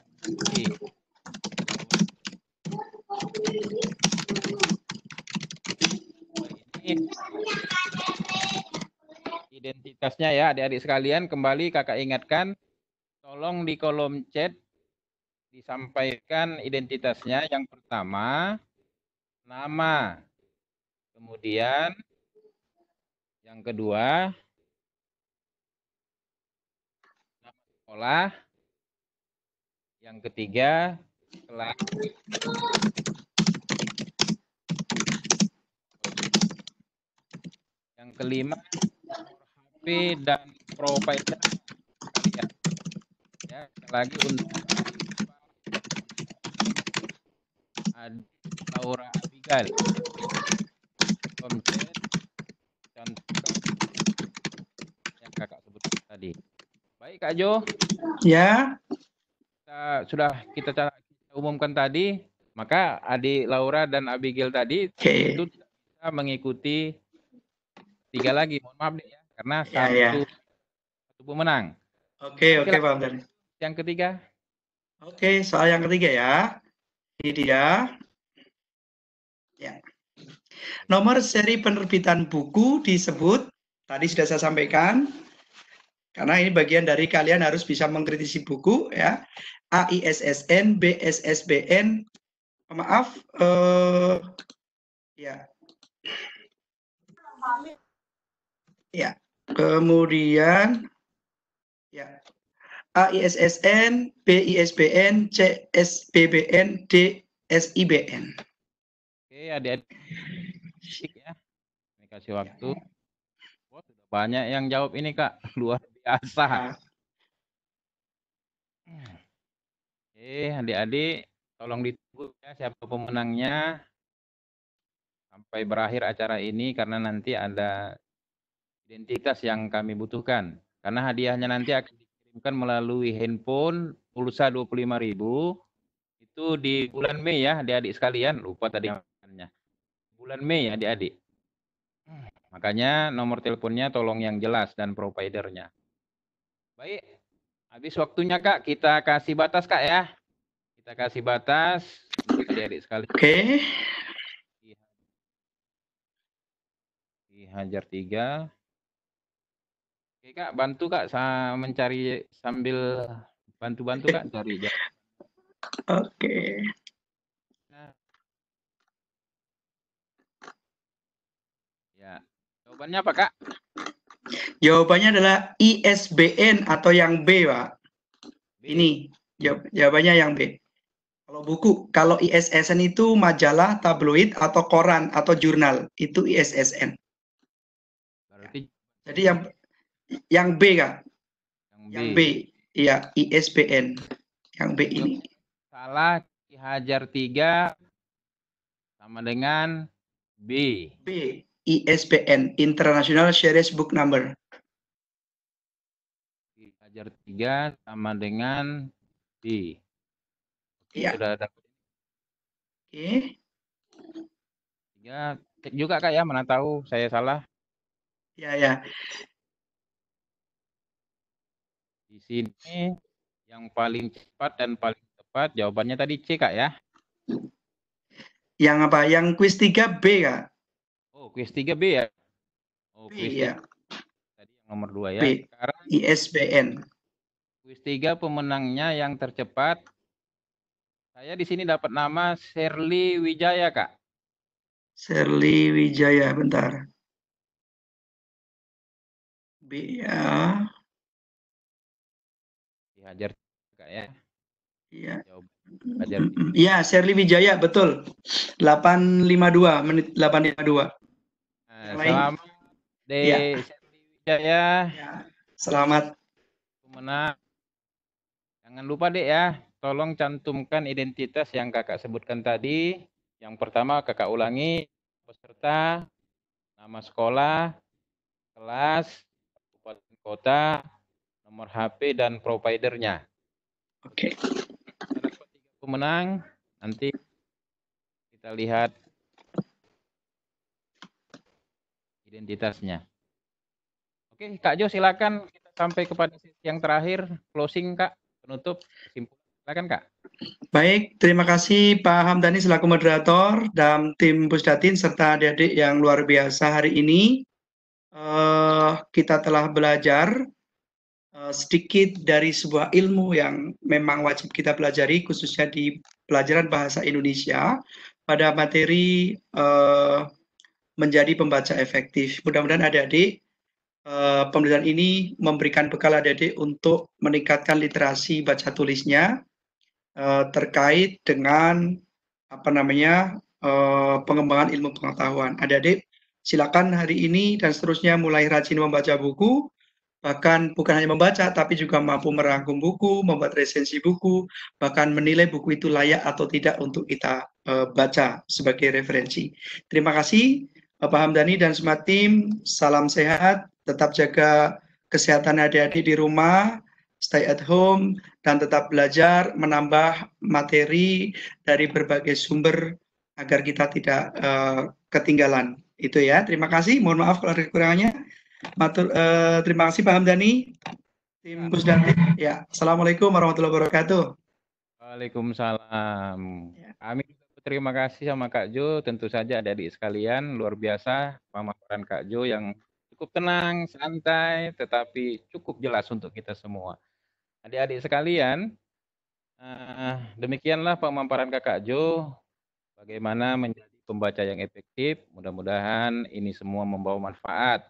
e. Identitasnya ya adik-adik sekalian kembali kakak ingatkan tolong di kolom chat disampaikan identitasnya yang pertama nama kemudian yang kedua nama sekolah yang ketiga kelas Yang kelima, HP dan provider ya, Ya, lagi untuk Laura Abigail. Komjen dan yang kakak sebut tadi. Baik Kak Jo. Ya. Kita, sudah kita, kita umumkan tadi, maka adik Laura dan Abigail tadi okay. itu bisa mengikuti tiga lagi mohon maaf nih ya karena iya, iya. satu ya, satu pemenang oke okay, oke okay, Pak Amdani yang ketiga oke okay, soal yang ketiga ya ini dia ya nomor seri penerbitan buku disebut tadi sudah saya sampaikan karena ini bagian dari kalian harus bisa mengkritisi buku ya AISSN BSSBN maaf eh, ya Ya. Kemudian ya. S BISBN, B N. Oke, adik-adik ya. Ini kasih waktu. Oh, banyak yang jawab ini, Kak. Luar biasa. Ya. Oke, adik-adik, tolong ditunggu ya siapa pemenangnya sampai berakhir acara ini karena nanti ada identitas yang kami butuhkan. Karena hadiahnya nanti akan dikirimkan melalui handphone pulsa 25.000 itu di bulan Mei ya adik-adik sekalian lupa tadi bulan Mei ya adik-adik makanya nomor teleponnya tolong yang jelas dan providernya baik habis waktunya kak kita kasih batas kak ya kita kasih batas adik-adik sekalian oke okay. Hajar tiga Oke kak, bantu kak saya mencari sambil bantu-bantu kak cari Oke. Ya, jawabannya apa kak? Jawabannya adalah ISBN atau yang B pak. B. Ini jawab, jawabannya yang B. Kalau buku, kalau ISSN itu majalah, tabloid, atau koran, atau jurnal, itu ISSN. Berarti... Jadi yang yang B kak. Yang B. Iya, ISBN. Yang B ini. Salah Ki Hajar 3 sama dengan B. B. ISBN International Series Book Number. Ki Hajar 3 sama dengan B. Iya. Sudah ada. Oke. Ya, juga Kak ya, mana tahu saya salah. Ya, ya. Di sini yang paling cepat dan paling tepat jawabannya tadi C Kak ya. Yang apa? Yang kuis 3B Kak. Oh, kuis 3B ya. Oh, B, kuis ya. Tadi yang nomor 2 ya. B. Sekarang ISBN. Kuis 3 pemenangnya yang tercepat. Saya di sini dapat nama Sherly Wijaya, Kak. Sherly Wijaya, bentar. B ya. Hajar Kak ya. Iya. Hajar. Iya, Sherly Wijaya betul. 852 menit 852. Nah, selamat De ya. Sherly Wijaya. Ya. Selamat menang. Jangan lupa Dek ya, tolong cantumkan identitas yang Kakak sebutkan tadi. Yang pertama Kakak ulangi peserta, nama sekolah, kelas, kabupaten kota, nomor HP dan providernya. Oke. Okay. Pemenang nanti kita lihat identitasnya. Oke, Kak Jo silakan kita sampai kepada yang terakhir closing Kak, penutup Silakan Kak. Baik, terima kasih Pak Hamdani selaku moderator dan tim Pusdatin serta adik-adik yang luar biasa hari ini. Uh, kita telah belajar Eh, sedikit dari sebuah ilmu yang memang wajib kita pelajari khususnya di pelajaran bahasa Indonesia pada materi uh, menjadi pembaca efektif. Mudah-mudahan adik-adik uh, pembelajaran ini memberikan bekal adik-adik untuk meningkatkan literasi baca tulisnya uh, terkait dengan apa namanya uh, pengembangan ilmu pengetahuan. Adik-adik silakan hari ini dan seterusnya mulai rajin membaca buku bahkan bukan hanya membaca tapi juga mampu merangkum buku, membuat resensi buku, bahkan menilai buku itu layak atau tidak untuk kita uh, baca sebagai referensi. Terima kasih Bapak Hamdani dan semua tim. Salam sehat, tetap jaga kesehatan adik-adik di rumah, stay at home dan tetap belajar menambah materi dari berbagai sumber agar kita tidak uh, ketinggalan. Itu ya. Terima kasih. Mohon maaf kalau ada kekurangannya. Matur, uh, terima kasih Pak Hamdani, tim Pusdanti. Ya. ya, Assalamualaikum warahmatullahi wabarakatuh. Waalaikumsalam. Ya. terima kasih sama Kak Jo, tentu saja ada di sekalian, luar biasa pemaparan Kak Jo yang cukup tenang, santai, tetapi cukup jelas untuk kita semua. Adik-adik sekalian, uh, demikianlah pemaparan Kak Jo, bagaimana menjadi pembaca yang efektif. Mudah-mudahan ini semua membawa manfaat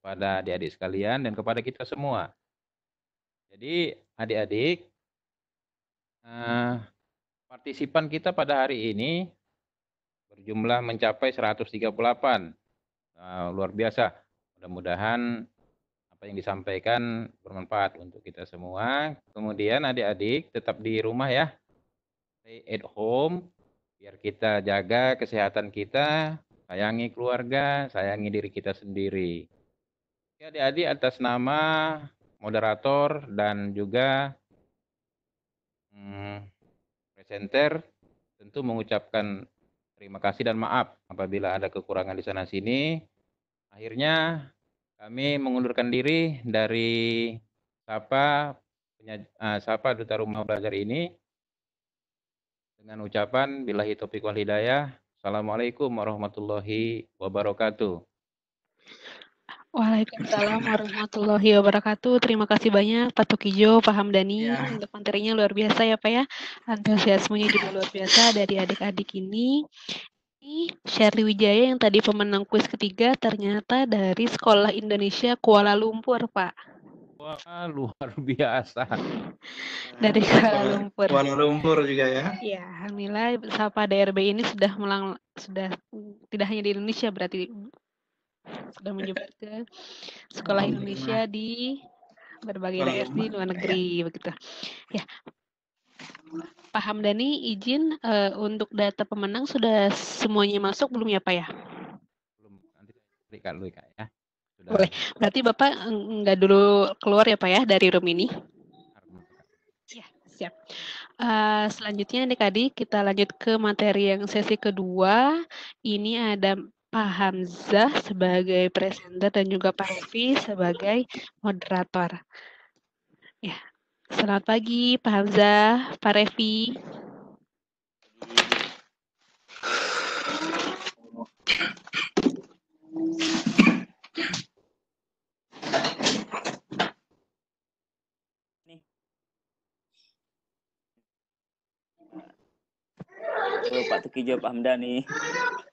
kepada adik-adik sekalian dan kepada kita semua. Jadi adik-adik, eh, partisipan kita pada hari ini berjumlah mencapai 138. Nah, luar biasa. Mudah-mudahan apa yang disampaikan bermanfaat untuk kita semua. Kemudian adik-adik tetap di rumah ya. Stay at home. Biar kita jaga kesehatan kita, sayangi keluarga, sayangi diri kita sendiri. Ya, adik-adik atas nama moderator dan juga hmm, presenter tentu mengucapkan terima kasih dan maaf apabila ada kekurangan di sana sini. Akhirnya kami mengundurkan diri dari Sapa uh, Sapa Duta Rumah Belajar ini dengan ucapan billahi taufiq wal hidayah. Assalamualaikum warahmatullahi wabarakatuh. Waalaikumsalam warahmatullahi wabarakatuh. Terima kasih banyak Pak Tukijo, Pak Hamdani ya. untuk materinya luar biasa ya Pak ya. Antusiasmenya juga luar biasa dari adik-adik ini. Ini Sherly Wijaya yang tadi pemenang kuis ketiga ternyata dari Sekolah Indonesia Kuala Lumpur Pak. Wah, luar biasa. Dari Kuala Lumpur. Kuala Lumpur juga ya. Ya, alhamdulillah Sapa DRB ini sudah melang sudah tidak hanya di Indonesia berarti sudah menyebar ke sekolah Indonesia di berbagai daerah di luar negeri begitu. Ya. Pak Hamdani izin uh, untuk data pemenang sudah semuanya masuk belum ya Pak ya? Belum. Nanti berikan dulu ya, Kak ya. Sudah. Boleh. Berarti Bapak eh, nggak dulu keluar ya Pak ya dari room ini? Ya, siap. Uh, selanjutnya adik-adik kita lanjut ke materi yang sesi kedua. Ini ada Pak Hamzah sebagai presenter dan juga Pak Hefi sebagai moderator. Ya, selamat pagi Pak Hamzah, Pak refi Nih. Pak Tuki jawab Hamzah nih.